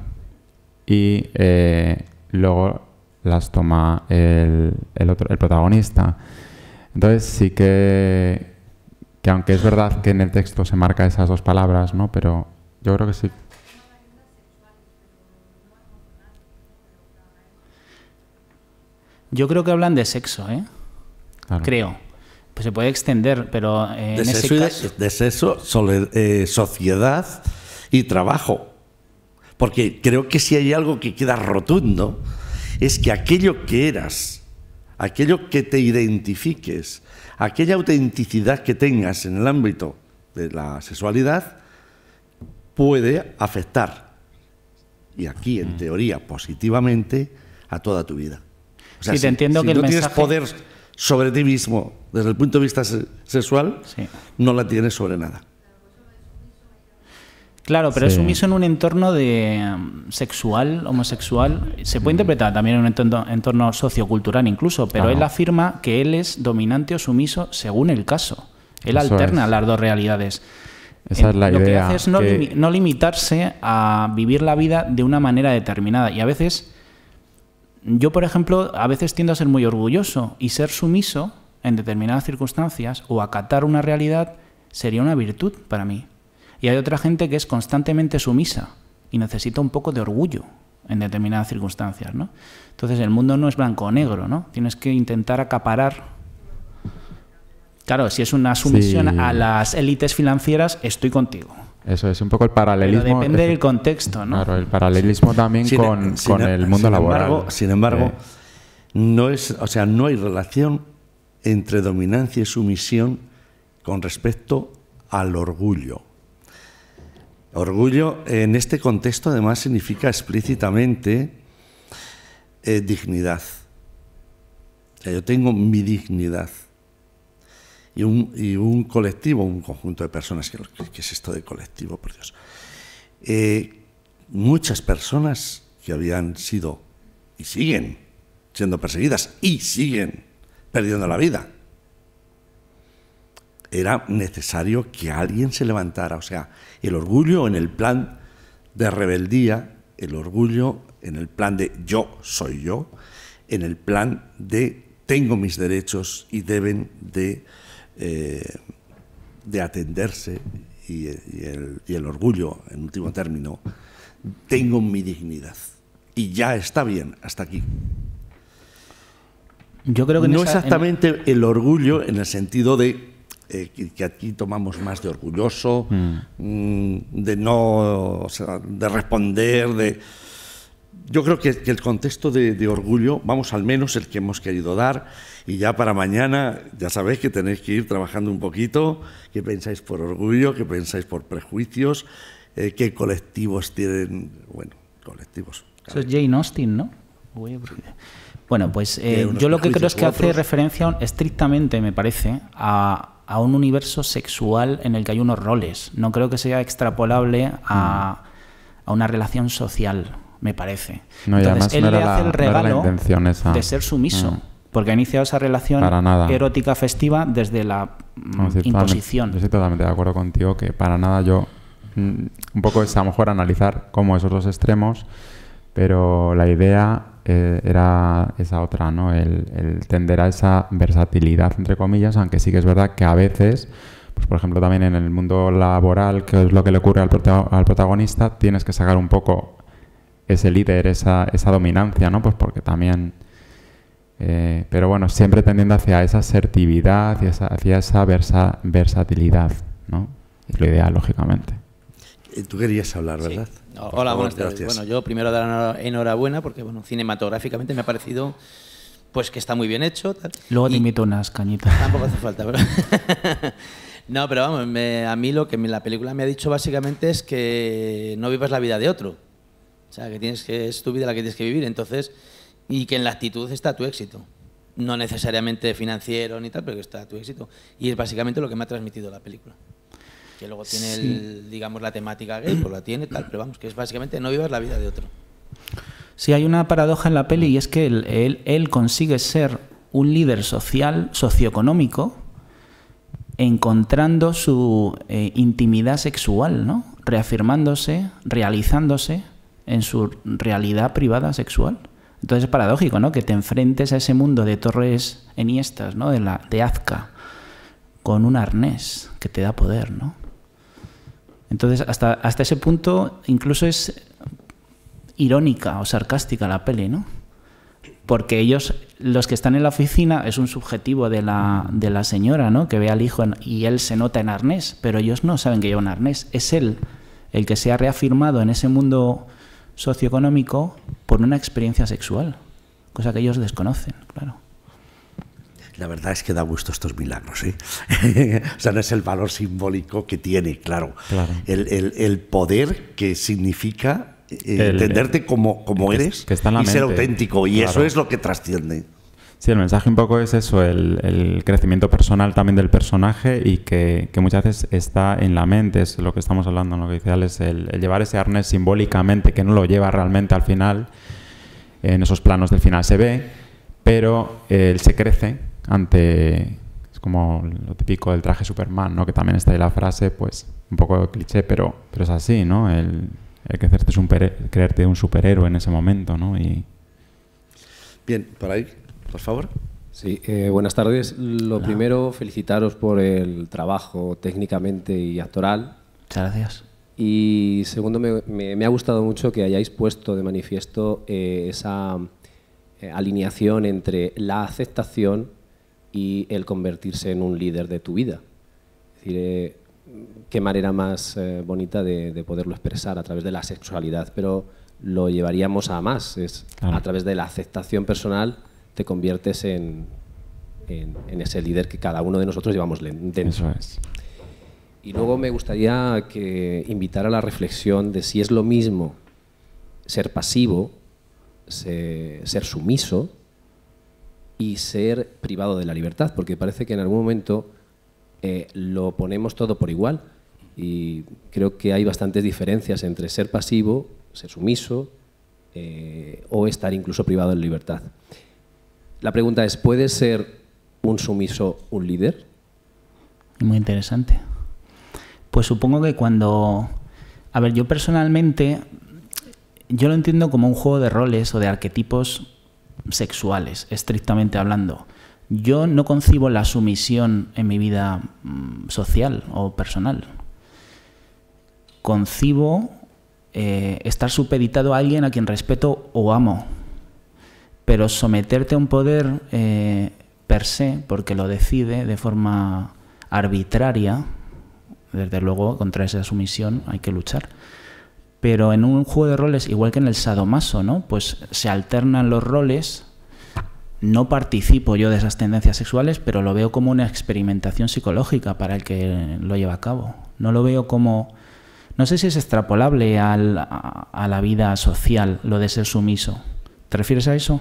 y eh, luego las toma el, otro, el protagonista. Entonces sí que que aunque es verdad que en el texto se marca esas dos palabras, ¿no? Pero yo creo que sí. Yo creo que hablan de sexo, ¿eh? Creo. Pues se puede extender, pero eh, de en sexo ese caso... De, sexo, eh, sociedad y trabajo. Porque creo que si hay algo que queda rotundo es que aquello que eras, aquello que te identifiques, aquella autenticidad que tengas en el ámbito de la sexualidad puede afectar, y aquí en mm. teoría positivamente, a toda tu vida. O entiendo si, que no tienes poder sobre ti mismo desde el punto de vista sexual, no la tienes sobre nada. Claro, pero es sumiso en un entorno de um, sexual, homosexual. Se puede mm. interpretar también en un entorno, sociocultural incluso, pero él afirma que él es dominante o sumiso según el caso. Él alterna las dos realidades. Esa es la Lo que hace es no, no, limitarse a vivir la vida de una manera determinada. Y a veces, yo por ejemplo, a veces tiendo a ser muy orgulloso y ser sumiso en determinadas circunstancias o acatar una realidad sería una virtud para mí. Y hay otra gente que es constantemente sumisa y necesita un poco de orgullo en determinadas circunstancias, ¿no? Entonces el mundo no es blanco o negro, ¿no? Tienes que intentar acaparar. Claro, si es una sumisión a las élites financieras, estoy contigo. Eso es un poco el paralelismo. depende del contexto, ¿no? Claro, el paralelismo también e- con, e- el mundo laboral. sin embargo, no es, o sea, no hay relación entre dominancia y sumisión con respecto al orgullo. Orgullo en este contexto además significa explícitamente eh, dignidad. yo tengo mi dignidad. Y un, colectivo, un conjunto de personas, que, que es esto de colectivo, por Dios? Eh, muchas personas que habían sido y siguen siendo perseguidas y siguen perdiendo la vida era necesario que alguien se levantara. O sea, el orgullo en el plan de rebeldía, el orgullo en el plan de yo soy yo, en el plan de tengo mis derechos y deben de, eh, de atenderse y, el, orgullo, en último término, tengo mi dignidad. Y ya está bien, hasta aquí. Yo creo que no exactamente el orgullo en el sentido de eh, que aquí tomamos más de orgulloso, mm. Mm, de no, de responder, de... Yo creo que, el contexto de, orgullo, vamos al menos el que hemos querido dar, y ya para mañana, ya sabéis que tenéis que ir trabajando un poquito, que pensáis por orgullo, que pensáis por prejuicios, eh, qué colectivos tienen, bueno, colectivos. Eso es Jane Austen, ¿no? Bueno, pues eh, yo lo que creo es que hace referencia estrictamente, me parece, a a un universo sexual en el que hay unos roles. No creo que sea extrapolable a, a una relación social, me parece. Entonces, él le hace el regalo de ser sumiso. Mm. Porque ha iniciado esa relación erótica festiva desde la mm, imposición. yo estoy totalmente de acuerdo contigo que para nada yo... Mm, un poco es a lo mejor analizar cómo esos dos extremos, pero la idea eh, era esa otra, ¿no? El, tender a esa versatilidad, entre comillas, aunque sí que es verdad que a veces, pues por ejemplo también en el mundo laboral, que es lo que le ocurre al, protagonista, tienes que sacar un poco ese líder, esa, esa dominancia, ¿no? Pues porque también... Eh, pero bueno, siempre tendiendo hacia esa asertividad y hacia esa versatilidad, ¿no? Es lo ideal, lógicamente. Eh, tú querías hablar, ¿verdad? Hola, buenas tardes. Bueno, yo primero dar enhorabuena porque, bueno, cinematográficamente me ha parecido pues que está muy bien hecho. Luego te unas cañitas. Tampoco hace falta, ¿verdad? no, pero vamos, a mí lo que la película me ha dicho básicamente es que no vivas la vida de otro. O sea, que, tienes que es tu vida la que tienes que vivir, entonces, y que en la actitud está tu éxito. No necesariamente financiero ni tal, pero que está tu éxito. Y es básicamente lo que me ha transmitido la película que luego tiene, el, digamos, la temática gay, pues la tiene, tal, pero vamos, que es básicamente no vivas la vida de otro. Sí, hay una paradoja en la peli y es que él, él, consigue ser un líder social, socioeconómico, encontrando su eh, intimidad sexual, ¿no? reafirmándose, realizándose en su realidad privada sexual. Entonces es paradójico, ¿no? Que te enfrentes a ese mundo de torres eniestas, ¿no? De, la, de Azca, con un arnés que te da poder, ¿no? Entonces, hasta, hasta ese punto incluso es irónica o sarcástica la peli, ¿no? Porque ellos, los que están en la oficina, es un subjetivo de la, de la señora, ¿no? Que ve al hijo y él se nota en arnés, pero ellos no saben que lleva un arnés. Es él el que se ha reafirmado en ese mundo socioeconómico por una experiencia sexual, cosa que ellos desconocen, claro la verdad es que da gusto estos milagros. ¿eh? o sea, no es el valor simbólico que tiene, claro. El, poder que significa eh, entenderte como, eres y ser auténtico. Y eso es lo que trasciende. Sí, el mensaje un poco es eso, el, crecimiento personal también del personaje y que, muchas veces está en la mente, es lo que estamos hablando en lo que dice el, llevar ese arnés simbólicamente que no lo lleva realmente al final, en esos planos del final se ve, pero eh, él se crece ante es como lo típico del traje Superman, ¿no? Que también está ahí la frase, pues un poco cliché, pero, pero es así, ¿no? El, el creerte un creerte un superhéroe en ese momento, ¿no? Y... Bien, por ahí, por favor. Sí, eh, buenas tardes. Lo primero, felicitaros por el trabajo técnicamente y actoral. Muchas gracias. Y segundo, me, ha gustado mucho que hayáis puesto de manifiesto eh, esa eh, alineación entre la aceptación y el convertirse en un líder de tu vida. Es eh, qué manera más eh, bonita de, poderlo expresar a través de la sexualidad, pero lo llevaríamos a más. Es, A través de la aceptación personal te conviertes en, ese líder que cada uno de nosotros llevamos dentro. Y luego me gustaría que invitar a la reflexión de si es lo mismo ser pasivo, ser sumiso, y ser privado de la libertad, porque parece que en algún momento eh, lo ponemos todo por igual y creo que hay bastantes diferencias entre ser pasivo, ser sumiso eh, o estar incluso privado de libertad. La pregunta es, ¿puede ser un sumiso un líder? Muy interesante. Pues supongo que cuando... A ver, yo personalmente, yo lo entiendo como un juego de roles o de arquetipos sexuales, estrictamente hablando. Yo no concibo la sumisión en mi vida mm, social o personal. Concibo eh, estar supeditado a alguien a quien respeto o amo. Pero someterte a un poder eh, per se, porque lo decide de forma arbitraria, desde luego contra esa sumisión hay que luchar. Pero en un juego de roles, igual que en el sadomaso, ¿no? Pues se alternan los roles. No participo yo de esas tendencias sexuales, pero lo veo como una experimentación psicológica para el que lo lleva a cabo. No lo veo como... No sé si es extrapolable a, la vida social lo de ser sumiso. ¿Te refieres a eso?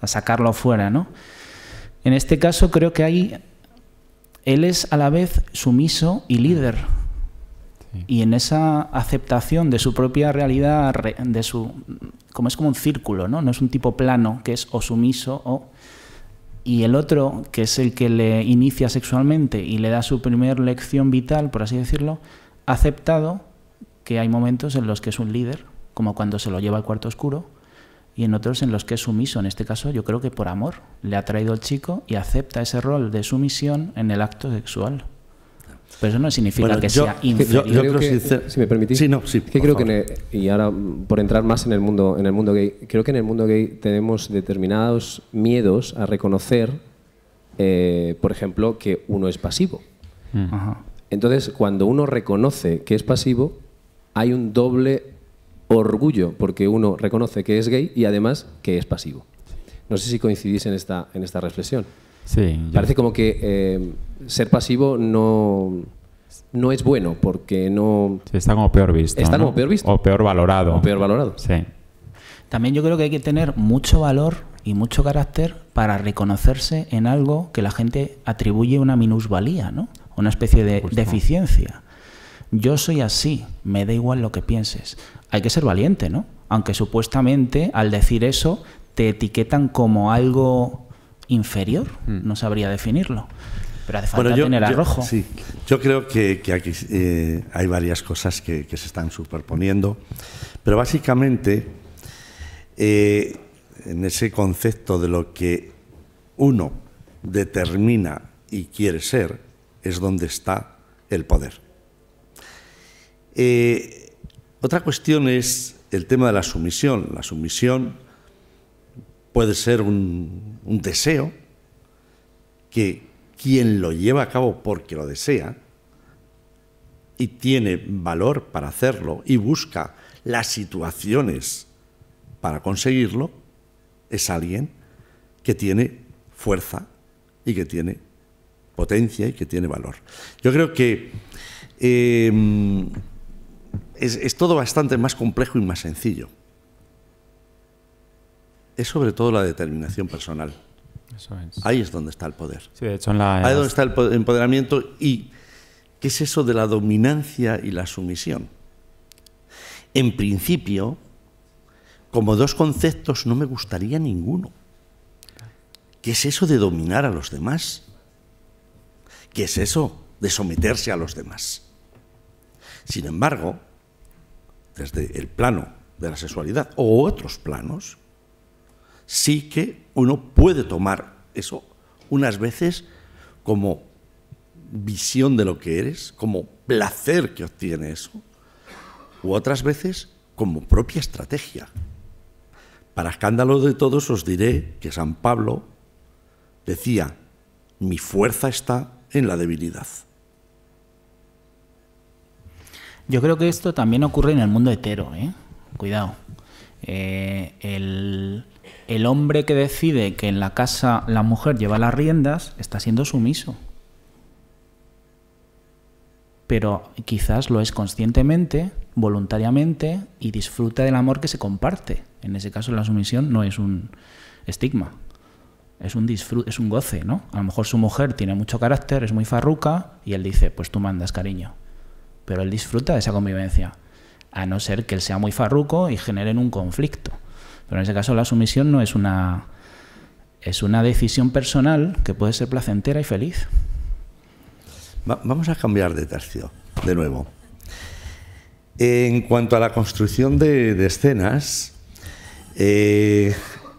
A sacarlo afuera, ¿no? En este caso creo que hay... Él es a la vez sumiso y líder y en esa aceptación de su propia realidad, de su, como es como un círculo, ¿no? No es un tipo plano que es o sumiso o... Y el otro, que es el que le inicia sexualmente y le da su primer lección vital, por así decirlo, ha aceptado que hay momentos en los que es un líder, como cuando se lo lleva al cuarto oscuro, y en otros en los que es sumiso. En este caso, yo creo que por amor le ha traído el chico y acepta ese rol de sumisión en el acto sexual. Pero eso no significa que sea inferior. si me permitís, creo que y ahora por entrar más en el mundo en el mundo gay, creo que en el mundo gay tenemos determinados miedos a reconocer, eh, por ejemplo, que uno es pasivo. Mm. Entonces, cuando uno reconoce que es pasivo, hay un doble orgullo porque uno reconoce que es gay y además que es pasivo. No sé si coincidís en esta en esta reflexión. Parece como que eh, ser pasivo no, no es bueno porque no... está como peor visto. Está como peor visto. O peor valorado. O peor valorado. Sí. También yo creo que hay que tener mucho valor y mucho carácter para reconocerse en algo que la gente atribuye una minusvalía, ¿no? Una especie de deficiencia. Yo soy así, me da igual lo que pienses. Hay que ser valiente, ¿no? Aunque supuestamente al decir eso te etiquetan como algo inferior, hmm. no sabría definirlo. Pero hace falta yo, tener Yo, creo que, aquí eh, hay varias cosas que, se están superponiendo, pero básicamente eh, en ese concepto de lo que uno determina y quiere ser, es donde está el poder. Eh, otra cuestión es el tema de la sumisión. La sumisión puede ser un, deseo que quien lo lleva a cabo porque lo desea y tiene valor para hacerlo y busca las situaciones para conseguirlo, es alguien que tiene fuerza y que tiene potencia y que tiene valor. Yo creo que em, es todo bastante más complejo y más sencillo es sobre todo la determinación personal. Ahí es donde está el poder. Ahí es donde está el empoderamiento y qué es eso de la dominancia y la sumisión. En principio, como dos conceptos no me gustaría ninguno. ¿Qué es eso de dominar a los demás? ¿Qué es eso de someterse a los demás? Sin embargo, desde el plano de la sexualidad o otros planos, sí que uno puede tomar eso unas veces como visión de lo que eres, como placer que obtiene eso, u otras veces como propia estrategia. Para escándalo de todos os diré que San Pablo decía, mi fuerza está en la debilidad. Yo creo que esto también ocurre en el mundo hetero, ¿eh? cuidado. Eh, el, el hombre que decide que en la casa la mujer lleva las riendas está siendo sumiso. Pero quizás lo es conscientemente, voluntariamente y disfruta del amor que se comparte. En ese caso la sumisión no es un estigma, es un disfrute, es un goce, ¿no? A lo mejor su mujer tiene mucho carácter, es muy farruca y él dice, pues tú mandas, cariño. Pero él disfruta de esa convivencia, a no ser que él sea muy farruco y generen un conflicto. Pero en ese caso la sumisión no es una es una decisión personal que puede ser placentera y feliz. vamos a cambiar de tercio, de nuevo. En cuanto a la construcción de, escenas, eh,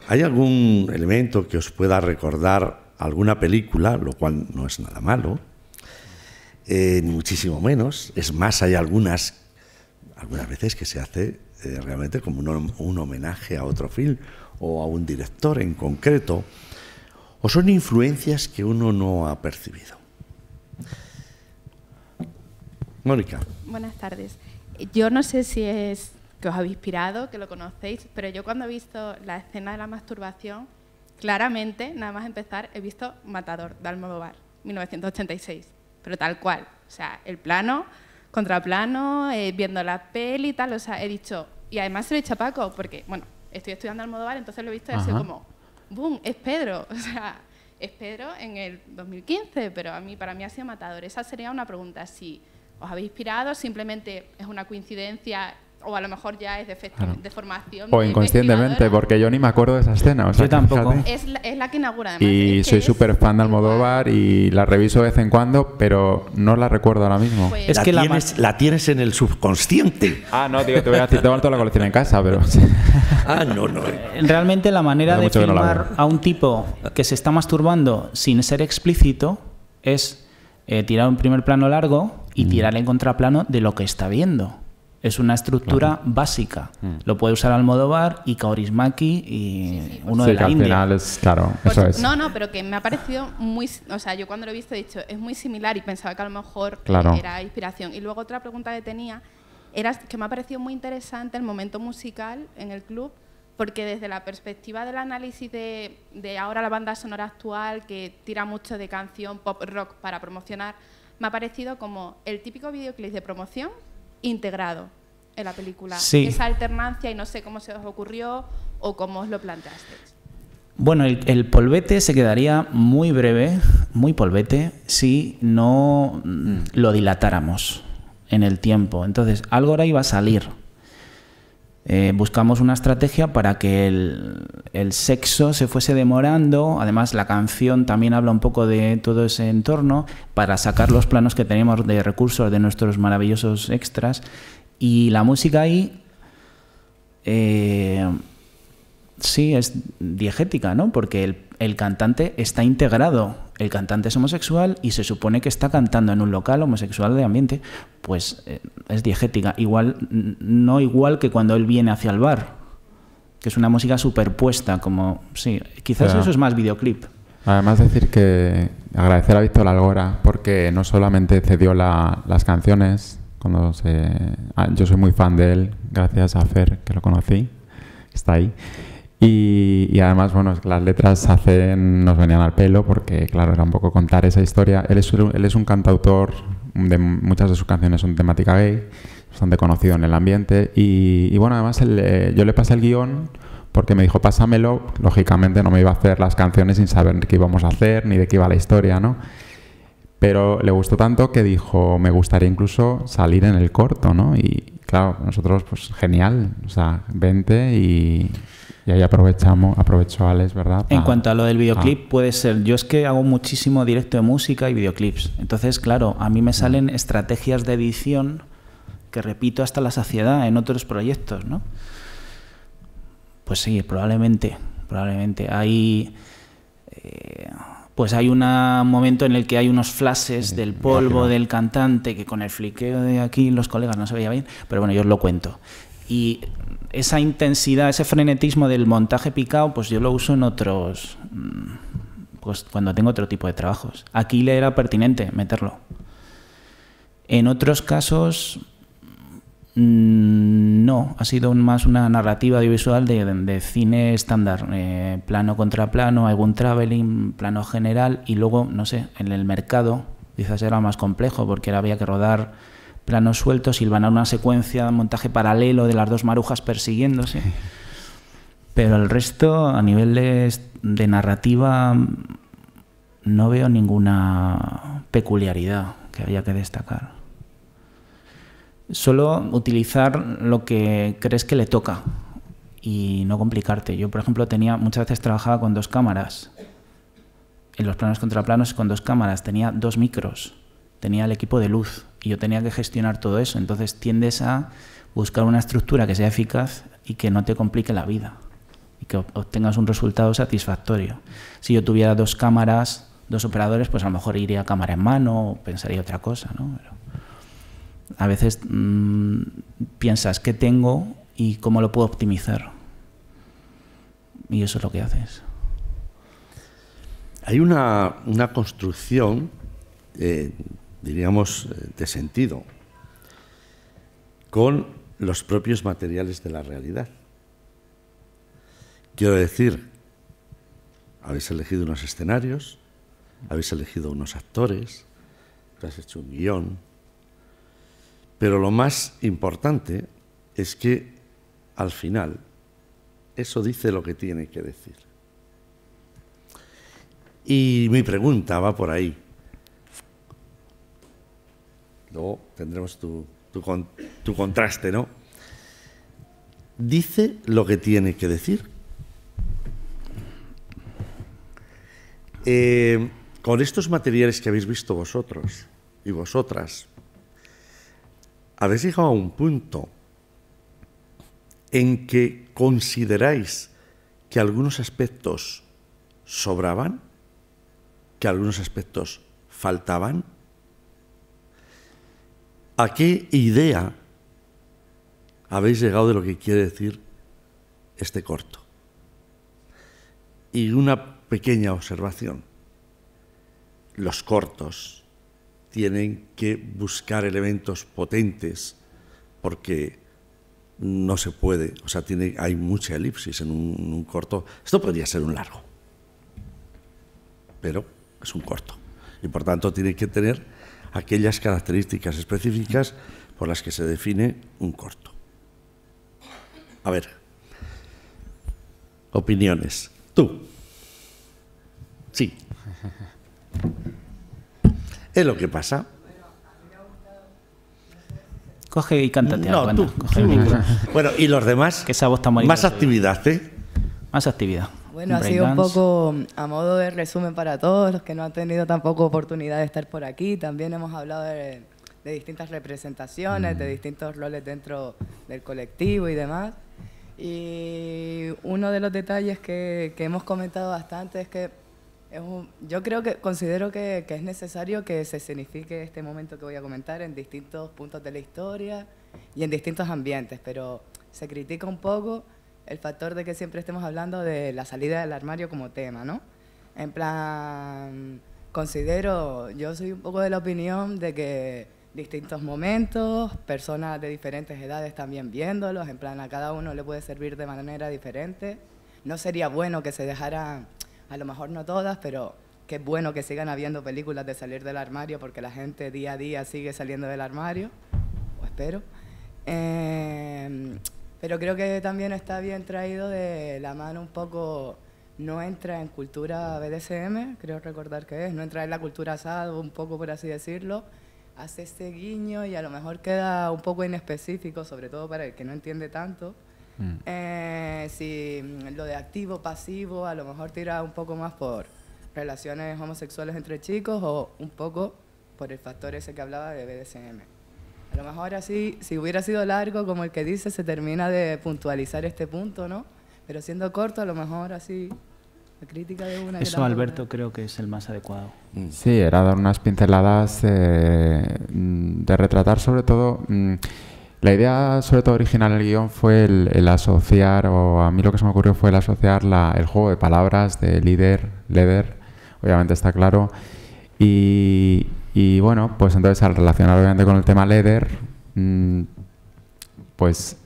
¿hay algún elemento que os pueda recordar alguna película, lo cual no es nada malo? Eh, ni muchísimo menos. Es más, hay algunas, algunas veces que se hace eh, realmente como un, homenaje a otro film o a un director en concreto, o son influencias que uno no ha percibido. Mónica. Buenas tardes. Yo no sé si es que os habéis inspirado, que lo conocéis, pero yo cuando he visto la escena de la masturbación, claramente, nada más empezar, he visto Matador de Almodóvar, 1986, pero tal cual. O sea, el plano, contraplano, eh, viendo la peli y tal, o sea, he dicho, y además se lo he porque, bueno, estoy estudiando al modo bar, entonces lo he visto y así como, ¡boom! Es Pedro. O sea, es Pedro en el 2015, pero a mí, para mí ha sido matador. Esa sería una pregunta, si os habéis inspirado, simplemente es una coincidencia o a lo mejor ya es de, de formación. O inconscientemente, porque yo ni me acuerdo de esa escena. yo tampoco. Es la, que inaugura Y soy súper fan de Almodóvar y la reviso de vez en cuando, pero no la recuerdo ahora mismo. Pues es que la tienes, en el subconsciente. Ah, no, digo, te voy a decir, toda la colección en casa, pero... ah, no, no. Realmente la manera de filmar a un tipo que se está masturbando sin ser explícito es eh, tirar un primer plano largo y mm. tirar en contraplano de lo que está viendo. Es una estructura básica. Mm. Lo puede usar Almodóvar y Kaurismaki y sí, sí, uno de la India. Pues no, no, pero que me ha parecido muy... O sea, yo cuando lo he visto he dicho, es muy similar y pensaba que a lo mejor eh, era inspiración. Y luego otra pregunta que tenía era que me ha parecido muy interesante el momento musical en el club porque desde la perspectiva del análisis de, de, ahora la banda sonora actual, que tira mucho de canción pop rock para promocionar, me ha parecido como el típico videoclip de promoción integrado en la película. Esa alternancia y no sé cómo se os ocurrió o cómo os lo planteasteis. Bueno, el, el, polvete se quedaría muy breve, muy polvete, si no mm, lo dilatáramos en el tiempo. Entonces, algo ahora iba a salir eh, buscamos una estrategia para que el, sexo se fuese demorando, además la canción también habla un poco de todo ese entorno, para sacar los planos que tenemos de recursos de nuestros maravillosos extras, y la música ahí... Eh, sí es diegética, ¿no? Porque el, cantante está integrado. El cantante es homosexual y se supone que está cantando en un local homosexual de ambiente. Pues eh, es diegética. Igual, no igual que cuando él viene hacia el bar. Que es una música superpuesta, como. Sí, quizás eso es más videoclip. Además, decir que agradecer a Víctor Algora porque no solamente cedió las canciones cuando se... Ah, yo soy muy fan de él, gracias a Fer, que lo conocí, está ahí. Y, además, bueno, las letras hacen, nos venían al pelo porque, claro, era un poco contar esa historia. Él es, él es un cantautor, de, muchas de sus canciones son temática gay, bastante conocido en el ambiente. Y, bueno, además eh, yo le pasé el guión porque me dijo, pásamelo. Lógicamente no me iba a hacer las canciones sin saber qué íbamos a hacer ni de qué iba la historia, ¿no? Pero le gustó tanto que dijo, me gustaría incluso salir en el corto, ¿no? Y claro, nosotros, pues genial, o sea, vente y... Y ahí aprovechamos, aprovechó Alex, ¿verdad? en cuanto a lo del ah. videoclip, puede ser. Yo es que hago muchísimo directo de música y videoclips. Entonces, claro, a mí me mm. salen estrategias de edición que repito hasta la saciedad en otros proyectos, ¿no? Pues sí, probablemente, probablemente. Hay... Eh, pues hay un momento en el que hay unos flashes del polvo del cantante que con el fliqueo de aquí los colegas no se veía bien, pero bueno, yo os lo cuento. Y esa intensidad, ese frenetismo del montaje picado, pues yo lo uso en otros. Mm, pues cuando tengo otro tipo de trabajos. Aquí le era pertinente meterlo. En otros casos, mm, no, ha sido más una narrativa audiovisual de, cine estándar, eh, plano contra plano, algún traveling, plano general, y luego, no sé, en el mercado quizás era más complejo porque había que rodar planos sueltos, silvanar una secuencia, montaje paralelo de las dos marujas persiguiéndose. Pero el resto, a nivel de, narrativa, no veo ninguna peculiaridad que haya que destacar. Solo utilizar lo que crees que le toca y no complicarte. Yo, por ejemplo, tenía muchas veces trabajaba con dos cámaras. En los planos contraplanos con dos cámaras, tenía dos micros tenía el equipo de luz y yo tenía que gestionar todo eso. Entonces tiendes a buscar una estructura que sea eficaz y que no te complique la vida y que obtengas un resultado satisfactorio. Si yo tuviera dos cámaras, dos operadores, pues a lo mejor iría cámara en mano o pensaría otra cosa, ¿no? a veces mm, piensas qué tengo y cómo lo puedo optimizar. Y eso es lo que haces. Hay una, una construcción eh, diríamos, eh, de sentido, con los propios materiales de la realidad. Quiero decir, habéis elegido unos escenarios, habéis elegido unos actores, ...habéis has hecho un guión, pero lo más importante es que al final eso dice lo que tiene que decir. Y mi pregunta va por ahí. Luego tendremos tu, contraste, ¿no? Dice lo que tiene que decir. Eh, con estos materiales que habéis visto vosotros y vosotras, habéis llegado a un punto en que consideráis que algunos aspectos sobraban, que algunos aspectos faltaban. ¿A qué idea habéis llegado de lo que quiere decir este corto? Y una pequeña observación. Los cortos tienen que buscar elementos potentes porque no se puede, o sea, tiene, hay mucha elipsis en un, en un corto. Esto podría ser un largo, pero es un corto y por tanto tiene que tener aquellas características específicas por las que se define un corto. A ver, opiniones. Tú. Sí. Es lo que pasa. Coge y cántate. No, tú. Coge Bueno, y los demás. Que esa Más actividad, ¿eh? Más actividad. Bueno, ha sido un poco mm, a modo de resumen para todos los que no han tenido tampoco oportunidad de estar por aquí. También hemos hablado de, distintas representaciones, de mm. distintos roles dentro del colectivo y demás. Y uno de los detalles que, hemos comentado bastante es que es un, yo creo que considero que, que, es necesario que se signifique este momento que voy a comentar en distintos puntos de la historia y en distintos ambientes, pero se critica un poco el factor de que siempre estemos hablando de la salida del armario como tema, ¿no? En plan, considero, yo soy un poco de la opinión de que distintos momentos, personas de diferentes edades también viéndolos, en plan a cada uno le puede servir de manera diferente. No sería bueno que se dejaran, a lo mejor no todas, pero qué bueno que sigan habiendo películas de salir del armario porque la gente día a día sigue saliendo del armario, o espero. Eh, pero creo que también está bien traído de la mano un poco, no entra en cultura BDSM, creo recordar que es, no entra en la cultura asado, un poco por así decirlo, hace ese guiño y a lo mejor queda un poco inespecífico, sobre todo para el que no entiende tanto. Mm. Eh, si lo de activo, pasivo, a lo mejor tira un poco más por relaciones homosexuales entre chicos o un poco por el factor ese que hablaba de BDSM. A lo mejor así, si hubiera sido largo, como el que dice, se termina de puntualizar este punto, ¿no? Pero siendo corto, a lo mejor así, la crítica de una... Eso, Alberto, creo que es el más adecuado. Mm. Sí, era dar unas pinceladas eh, mm, de retratar sobre todo... Mm, la idea, sobre todo original del guión, fue el, asociar, o a mí lo que se me ocurrió fue el asociar el juego de palabras de líder, líder, obviamente está claro, y, y bueno, pues entonces al relacionar obviamente con el tema Leder, mm, pues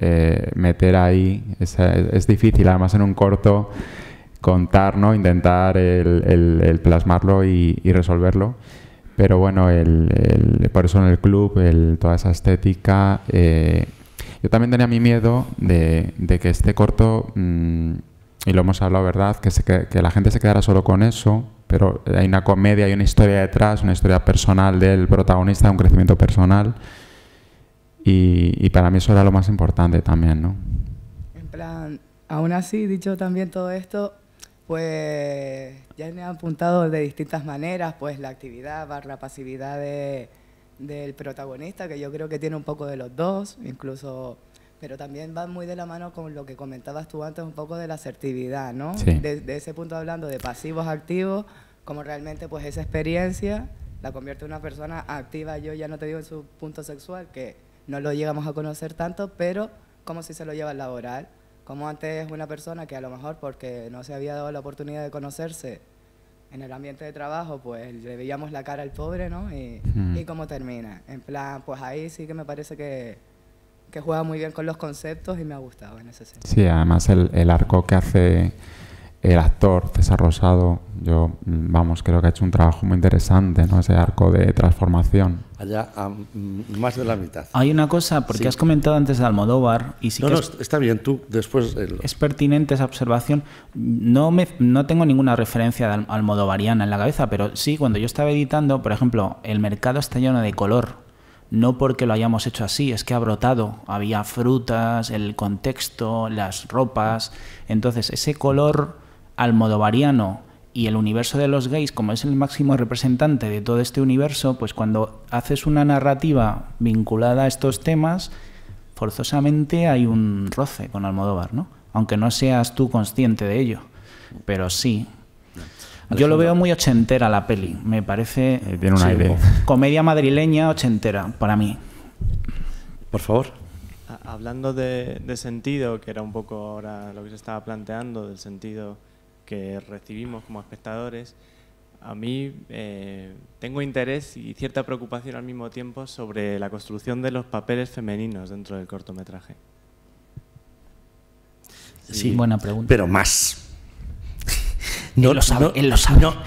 eh, meter ahí, es, difícil además en un corto contar, ¿no? intentar el, plasmarlo y, resolverlo. Pero bueno, el, por eso en el club, toda esa estética... Eh, yo también tenía mi miedo de, que este corto, mm, y lo hemos hablado, ¿verdad? que la gente se quedara solo con eso pero hay una comedia, hay una historia detrás, una historia personal del protagonista, un crecimiento personal. Y, para mí eso era lo más importante también, ¿no? En plan, aún así, dicho también todo esto, pues ya me han apuntado de distintas maneras, pues la actividad la pasividad del protagonista, que yo creo que tiene un poco de los dos, incluso pero también va muy de la mano con lo que comentabas tú antes, un poco de la asertividad, ¿no? Sí. De, ese punto hablando de pasivos, activos, como realmente pues esa experiencia la convierte una persona activa, yo ya no te digo en su punto sexual, que no lo llegamos a conocer tanto, pero como si se lo lleva al laboral, como antes una persona que a lo mejor porque no se había dado la oportunidad de conocerse en el ambiente de trabajo, pues le veíamos la cara al pobre, ¿no? Y, y cómo termina. En plan, pues ahí sí que me parece que que juega muy bien con los conceptos y me ha gustado en ese sentido. Sí, además el, arco que hace el actor César Rosado, yo, mm, vamos, creo que ha hecho un trabajo muy interesante, ¿no? Ese arco de transformación. Allá, mm, más de la mitad. Hay una cosa, porque has comentado antes de Almodóvar y si no, no, está bien, tú después... Es pertinente esa observación. No, me, no tengo ninguna referencia de almodovariana en la cabeza, pero sí, cuando yo estaba editando, por ejemplo, el mercado está lleno de color no porque lo hayamos hecho así, es que ha brotado. Había frutas, el contexto, las ropas. Entonces, ese color almodovariano y el universo de los gays, como es el máximo representante de todo este universo, pues cuando haces una narrativa vinculada a estos temas, forzosamente hay un roce con Almodóvar, ¿no? Aunque no seas tú consciente de ello. Pero sí, yo lo veo muy ochentera la peli, me parece. Eh, tiene un Comedia madrileña ochentera, para mí. Por favor. Hablando de, sentido, que era un poco ahora lo que se estaba planteando, del sentido que recibimos como espectadores, a mí eh, tengo interés y cierta preocupación al mismo tiempo sobre la construcción de los papeles femeninos dentro del cortometraje. sí buena pregunta. Pero más. No,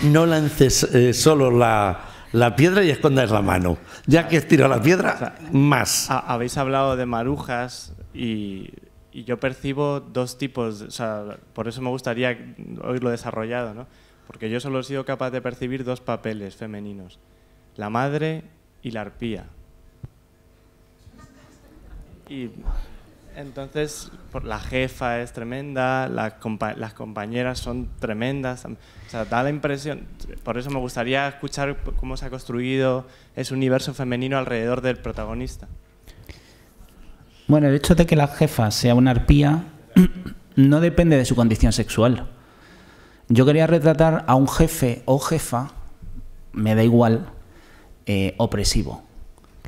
no, lances eh, solo la, piedra y escondas la mano. Ya que estira la piedra, más. habéis hablado de marujas y, yo percibo dos tipos, por eso me gustaría oírlo desarrollado, ¿no? Porque yo solo he sido capaz de percibir dos papeles femeninos, la madre y la arpía. Y entonces, la jefa es tremenda, las compañeras son tremendas. O sea, da la impresión. Por eso me gustaría escuchar cómo se ha construido ese universo femenino alrededor del protagonista. Bueno, el hecho de que la jefa sea una arpía no depende de su condición sexual. Yo quería retratar a un jefe o jefa, me da igual, eh, opresivo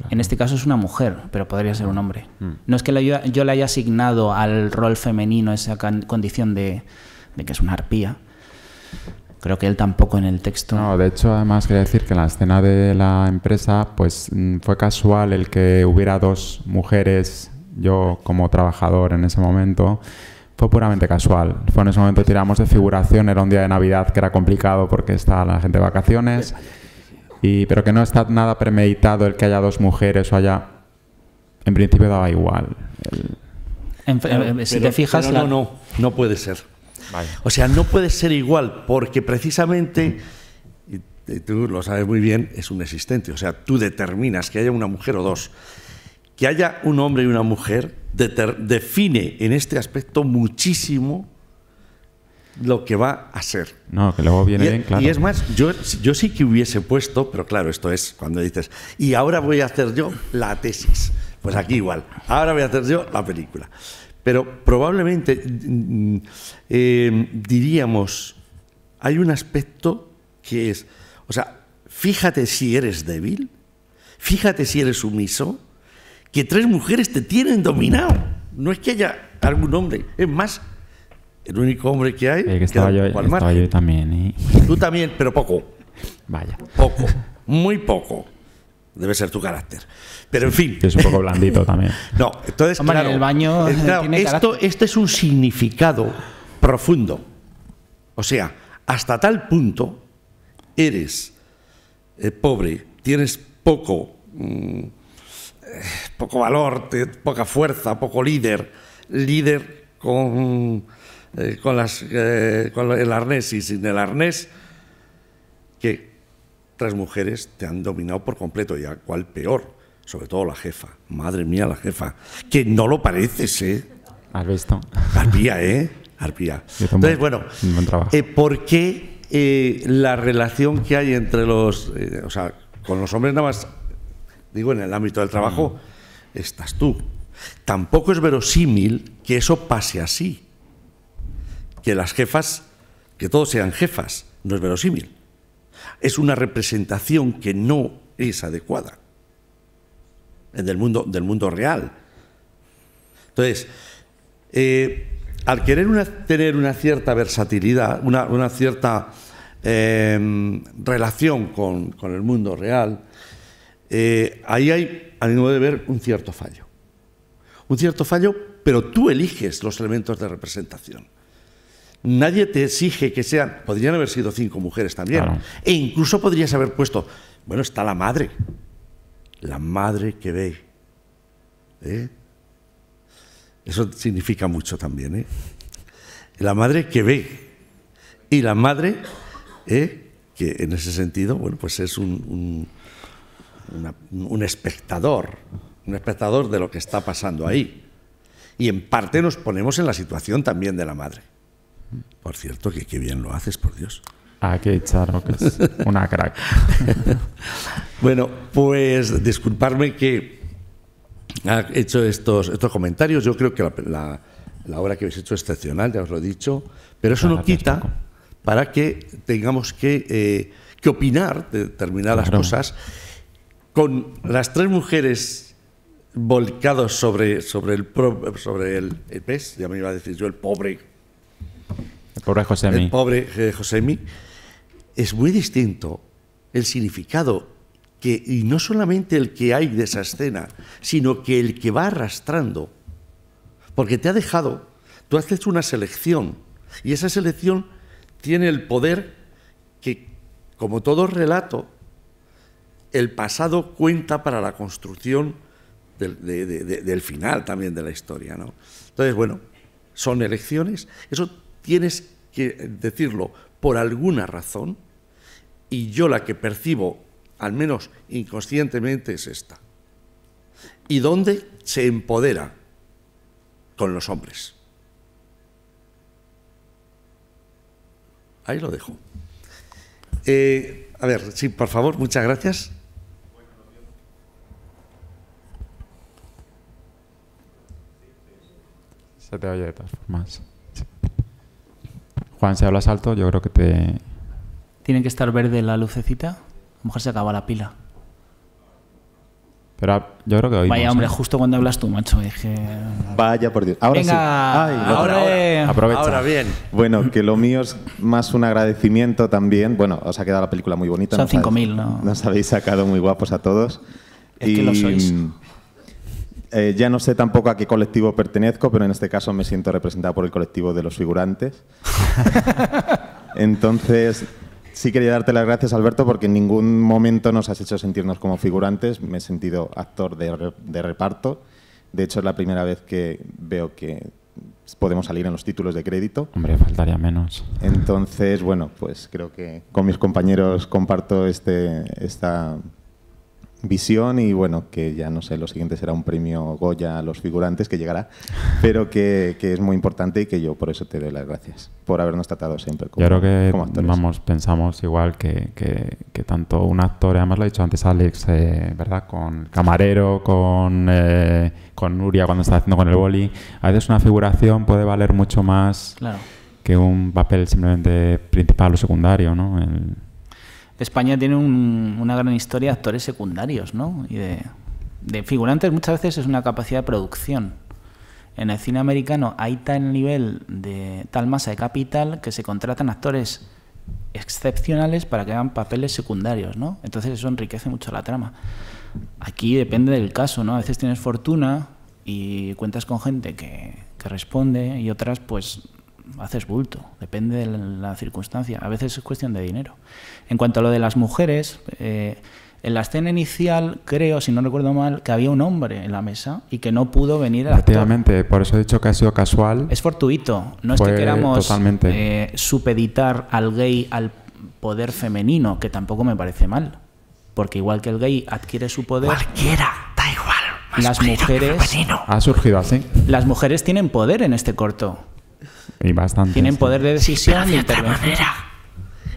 en este caso es una mujer, pero podría ser un hombre. Mm. No es que yo le haya asignado al rol femenino esa condición de, que es una arpía. Creo que él tampoco en el texto. No, de hecho, además quería decir que en la escena de la empresa, pues mm, fue casual el que hubiera dos mujeres, yo como trabajador en ese momento, fue puramente casual. Fue en ese momento tiramos de figuración, era un día de Navidad que era complicado porque estaba la gente de vacaciones. Eh, pero que no está nada premeditado el que haya dos mujeres o haya... En principio daba igual. Eh, si te fijas... no, no, no puede ser. O sea, no puede ser igual porque precisamente... Y tú lo sabes muy bien, es un existente. O sea, tú determinas que haya una mujer o dos. Que haya un hombre y una mujer define en este aspecto muchísimo lo que va a ser. No, que luego viene bien, claro. Y es más, yo, yo sí que hubiese puesto, pero claro, esto es cuando dices, y ahora voy a hacer yo la tesis. Pues aquí igual, ahora voy a hacer yo la película. Pero probablemente mm, eh, diríamos, hay un aspecto que es, o sea, fíjate si eres débil, fíjate si eres sumiso, que tres mujeres te tienen dominado. No es que haya algún hombre, es más, el único hombre que hay. que estaba, yo, estaba también. ¿eh? Tú también, pero poco. Vaya. Poco. Muy poco. Debe ser tu carácter. Pero en fin. es un poco blandito también. no, entonces. en el baño. Eh, eh, esto, es un significado profundo. O sea, hasta tal punto eres pobre, tienes poco, mm, poco valor, poca fuerza, poco líder, líder con eh, con, las, eh, con el arnés y sin el arnés, que otras mujeres te han dominado por completo, ya cual peor, sobre todo la jefa, madre mía la jefa, que no lo pareces, ¿eh? Has visto. Arpía, ¿eh? Arpía. Entonces, bueno, eh, ¿por qué la relación que hay entre los, o sea, con los hombres nada más, digo, en el ámbito del trabajo, mm. estás tú? Tampoco es verosímil que eso pase así que las jefas, que todos sean jefas, no es verosímil. Es una representación que no es adecuada del mundo, del mundo real. Entonces, eh, al querer tener una cierta versatilidad, una, cierta em, relación con, el mundo real, eh, ahí hay, a mi de ver, un cierto fallo. Un cierto fallo, pero tú eliges los elementos de representación nadie te exige que sean, podrían haber sido cinco mujeres también, e incluso podrías haber puesto, bueno, está la madre, la madre que ve. ¿eh? Eso significa mucho también, ¿eh? La madre que ve y la madre ¿eh? que en ese sentido, bueno, pues es un, un espectador, un espectador de lo que está pasando ahí. Y en parte nos ponemos en la situación también de la madre. Por cierto, que qué bien lo haces, por Dios. Ah, qué charro, que es una crack. bueno, pues disculparme que ha hecho estos, estos comentarios. Yo creo que la, obra que habéis hecho es excepcional, ya os lo he dicho, pero eso no quita para que tengamos que, eh, opinar de determinadas cosas. Con las tres mujeres volcados sobre, sobre, el, sobre el pez, ya me iba a decir yo, el pobre el pobre José El pobre eh, Es muy distinto el significado que, y no solamente el que hay de esa escena, sino que el que va arrastrando. Porque te ha dejado, tú haces una selección, y esa selección tiene el poder que, como todo relato, el pasado cuenta para la construcción del, final también de la historia. ¿no? Entonces, bueno, son elecciones. Eso tienes que decirlo por alguna razón y yo la que percibo, al menos inconscientemente, es esta. ¿Y dónde se empodera? Con los hombres. Ahí lo dejo. Eh, a ver, sí, por favor, muchas gracias. Se te oye de todas formas. Juan, si hablas alto, yo creo que te... Tiene que estar verde la lucecita. A lo mejor se acaba la pila. Pero yo creo que hoy. Vaya, hombre, ¿eh? justo cuando hablas tú, macho. Dije... Vaya por Dios. Ahora sí. ahora, eh. aprovecha. bien. Bueno, que lo mío es más un agradecimiento también. Bueno, os ha quedado la película muy bonita. Son 5.000, ¿no? Nos habéis sacado muy guapos a todos. Es que lo sois. Eh, ya no sé tampoco a qué colectivo pertenezco, pero en este caso me siento representado por el colectivo de los figurantes. Entonces, sí quería darte las gracias, Alberto, porque en ningún momento nos has hecho sentirnos como figurantes. Me he sentido actor de, de reparto. De hecho, es la primera vez que veo que podemos salir en los títulos de crédito. Hombre, faltaría menos. Entonces, bueno, pues creo que con mis compañeros comparto este, esta visión y bueno, que ya no sé, lo siguiente será un premio Goya a los figurantes que llegará, pero que, es muy importante y que yo por eso te doy las gracias, por habernos tratado siempre como, yo creo que, Vamos, pensamos igual que, que, tanto un actor, además lo ha dicho antes Alex, eh, ¿verdad? Con Camarero, con, eh, con Nuria cuando está haciendo con el boli, a veces una figuración puede valer mucho más que un papel simplemente principal o secundario, ¿no? España tiene una gran historia de actores secundarios, ¿no? Y de, figurantes muchas veces es una capacidad de producción. En el cine americano hay tal nivel de tal masa de capital que se contratan actores excepcionales para que hagan papeles secundarios, ¿no? Entonces eso enriquece mucho la trama. Aquí depende del caso, ¿no? A veces tienes fortuna y cuentas con gente que responde y otras pues haces bulto, depende de la circunstancia, a veces es cuestión de dinero. En cuanto a lo de las mujeres, eh, en la escena inicial creo, si no recuerdo mal, que había un hombre en la mesa y que no pudo venir. a la... Efectivamente, por eso he dicho que ha sido casual. Es fortuito, no es que queramos eh, supeditar al gay al poder femenino, que tampoco me parece mal, porque igual que el gay adquiere su poder... Cualquiera, igual. Las mujeres... Ha surgido así. Las mujeres tienen poder en este corto. Y Tienen poder de decisión. de otra manera.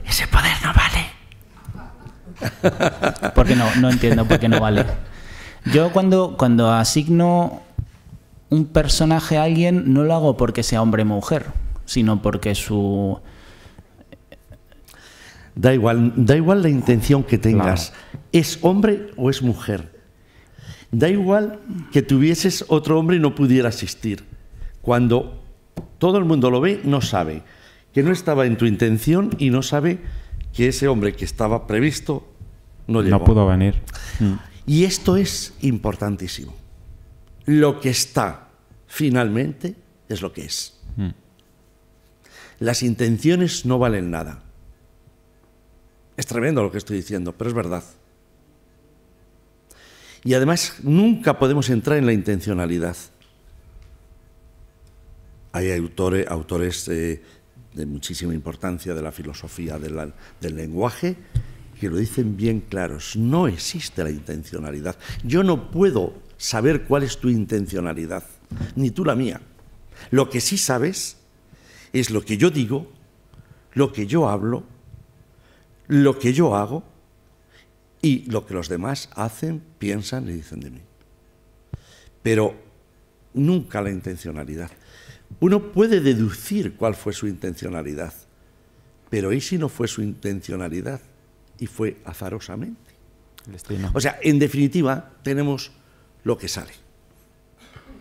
Ese poder no vale. porque no? No entiendo por qué no vale. Yo cuando, cuando asigno un personaje a alguien, no lo hago porque sea hombre o mujer, sino porque su... Da igual, da igual la intención que tengas. ¿Es hombre o es mujer? Da igual que tuvieses otro hombre y no pudiera asistir Cuando todo el mundo lo ve, no sabe que no estaba en tu intención y no sabe que ese hombre que estaba previsto no llegó. No pudo venir. Mm. Mm. Y esto es importantísimo. Lo que está finalmente es lo que es. Mm. Las intenciones no valen nada. Es tremendo lo que estoy diciendo, pero es verdad. Y además nunca podemos entrar en la intencionalidad. Hay autores, eh, de muchísima importancia de la filosofía del lenguaje que lo dicen bien claros. No existe la intencionalidad. Yo no puedo saber cuál es tu intencionalidad, ni tú la mía. Lo que sí sabes es lo que yo digo, lo que yo hablo, lo que yo hago y lo que los demás hacen, piensan y dicen de mí. Pero nunca la intencionalidad. Uno puede deducir cuál fue su intencionalidad, pero ¿y si no fue su intencionalidad y fue azarosamente? O sea, en definitiva, tenemos lo que sale.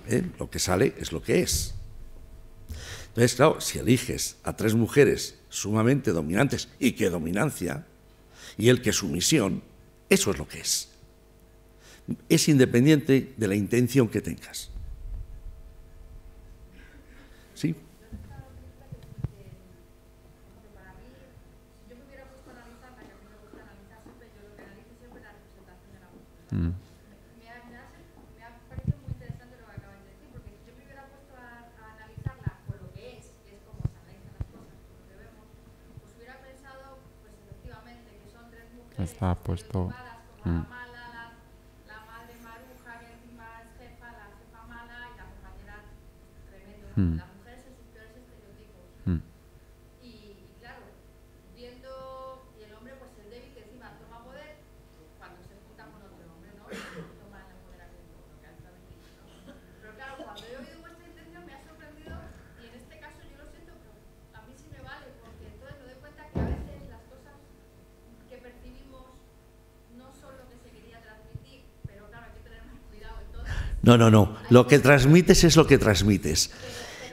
¿Eh? Lo que sale es lo que es. Entonces, claro, si eliges a tres mujeres sumamente dominantes, y qué dominancia, y el que sumisión, eso es lo que es. Es independiente de la intención que tengas. Mm. Me ha parecido muy interesante lo que acabas de decir, porque si yo me hubiera puesto a analizarla por lo que es, que es como se analizan las cosas, pues hubiera pensado, pues efectivamente, que son tres mujeres, como la mm. mala, la madre Maruja, que encima es jefa, la jefa mala y la compañera tremenda. Mm. No, no, no. Lo que transmites es lo que transmites.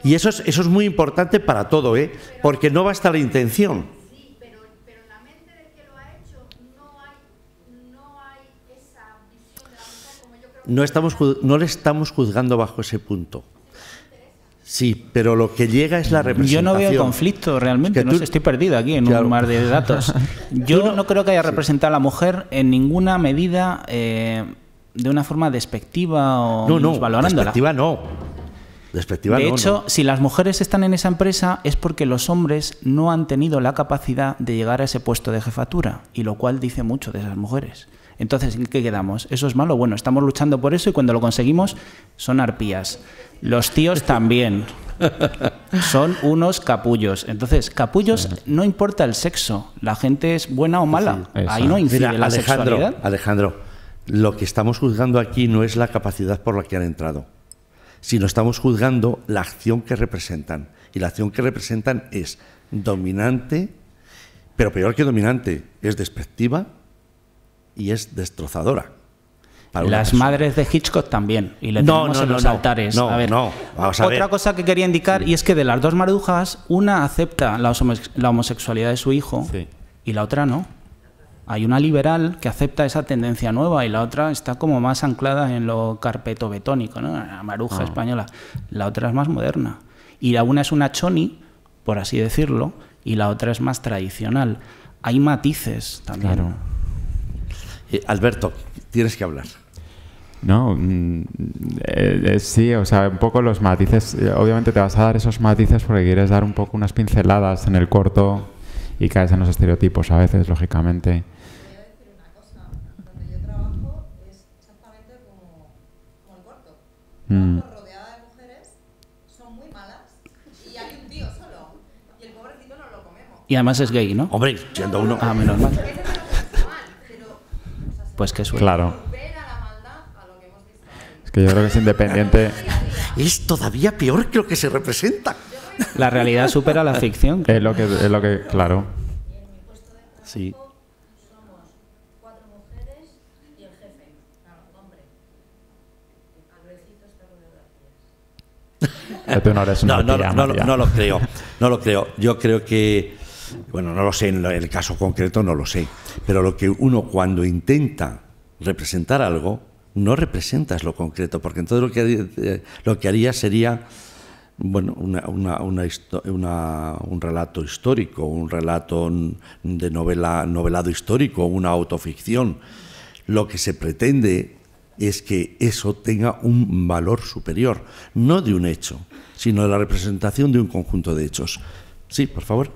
Y eso es, eso es muy importante para todo, ¿eh? Porque no basta la intención. Sí, pero, la mente que lo ha hecho no hay, esa estamos, no le estamos juzgando bajo ese punto. Sí, pero lo que llega es la representación. Yo no veo conflicto realmente, estoy perdido aquí en un mar de datos. Yo no, creo que haya representado a la mujer en ninguna medida eh, de una forma despectiva o no, no, Despectiva no. de hecho, si las mujeres están en esa empresa es porque los hombres no han tenido la capacidad de llegar a ese puesto de jefatura, y lo cual dice mucho de esas mujeres. Entonces, ¿en qué quedamos? ¿Eso es malo? Bueno, estamos luchando por eso y cuando lo conseguimos son arpías. Los tíos también. Son unos capullos. Entonces, capullos no importa el sexo. La gente es buena o mala. Ahí no incide la Alejandro, sexualidad. Alejandro, lo que estamos juzgando aquí no es la capacidad por la que han entrado, sino estamos juzgando la acción que representan. Y la acción que representan es dominante, pero peor que dominante, es despectiva y es destrozadora. Las madres de Hitchcock también, y le no, en los altares. otra cosa que quería indicar, y es que de las dos marujas, una acepta la, homosexualidad de su hijo y la otra no. Hay una liberal que acepta esa tendencia nueva y la otra está como más anclada en lo carpeto betónico, ¿no? la maruja ah. española. La otra es más moderna. Y la una es una choni, por así decirlo, y la otra es más tradicional. Hay matices también. Eh, Alberto, tienes que hablar. No, mm, eh, eh, sí, o sea, un poco los matices, obviamente te vas a dar esos matices porque quieres dar un poco unas pinceladas en el corto y caes en los estereotipos a veces, lógicamente. mm. rodeada de mujeres, son muy malas, y hay un tío solo, y el pobrecito no lo comemos. Y además es gay, ¿no? Hombre, siendo uno... Ah, menos mal. Pues que hemos Claro. Es que yo creo que es independiente... es todavía peor que lo que se representa. La realidad supera la ficción. Es lo que, es lo que claro. Sí. no, lo creo, no lo creo. Yo creo que, bueno, no lo sé, en el caso concreto no lo sé, pero lo que uno cuando intenta representar algo, no representas lo concreto, porque entonces lo que, eh, lo que haría sería bueno, un relato histórico, un relato de novela, novelado histórico, una autoficción. Lo que se pretende es que eso tenga un valor superior, no de un hecho, sino de la representación de un conjunto de hechos. Sí, por favor.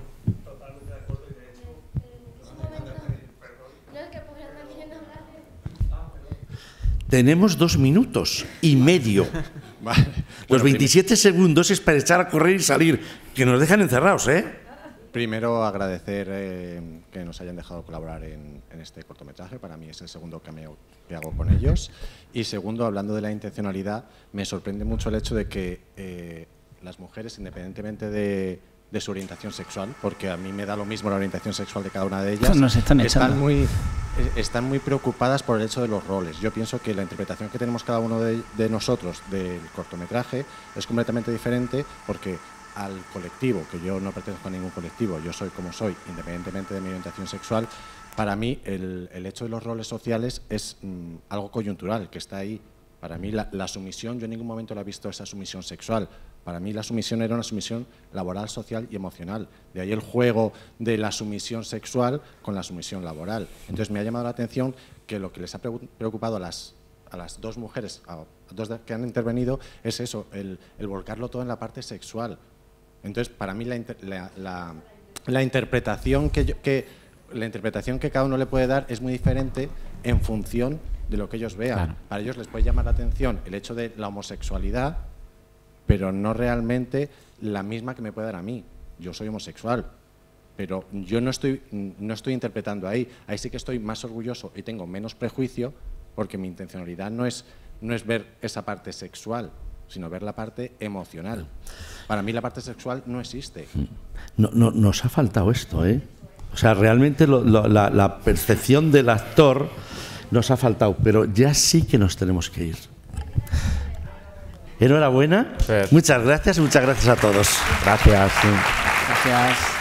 Tenemos dos minutos y medio. Los 27 segundos es para echar a correr y salir, que nos dejan encerrados, ¿eh? Primero agradecer eh, que nos hayan dejado colaborar en, este cortometraje, para mí es el segundo cameo que hago con ellos. Y segundo, hablando de la intencionalidad, me sorprende mucho el hecho de que eh, las mujeres, independientemente de, su orientación sexual, porque a mí me da lo mismo la orientación sexual de cada una de ellas, están, muy, eh, están muy preocupadas por el hecho de los roles. Yo pienso que la interpretación que tenemos cada uno de, de nosotros del cortometraje es completamente diferente porque al colectivo, que yo no pertenezco a ningún colectivo, yo soy como soy, independientemente de mi orientación sexual, para mí el, hecho de los roles sociales es mm, algo coyuntural, que está ahí. Para mí la, sumisión, yo en ningún momento la he visto esa sumisión sexual. Para mí la sumisión era una sumisión laboral, social y emocional. De ahí el juego de la sumisión sexual con la sumisión laboral. Entonces me ha llamado la atención que lo que les ha preocupado a las, a las dos mujeres, a, dos que han intervenido es eso, el, el, volcarlo todo en la parte sexual. Entonces, para mí la, la, interpretación que, la interpretación que cada uno le puede dar es muy diferente en función de lo que ellos vean. Para ellos les puede llamar la atención el hecho de la homosexualidad, pero no realmente la misma que me puede dar a mí. Yo soy homosexual, pero yo no estoy, no estoy interpretando ahí. Ahí sí que estoy más orgulloso y tengo menos prejuicio porque mi intencionalidad es, no es ver esa parte sexual, sino ver la parte emocional. Para mí la parte sexual no existe. No, no nos ha faltado esto, ¿eh? O sea, realmente la, percepción del actor nos ha faltado, pero ya sí que nos tenemos que ir. Enhorabuena. buena. Muchas gracias y muchas gracias a todos. Gracias. Gracias.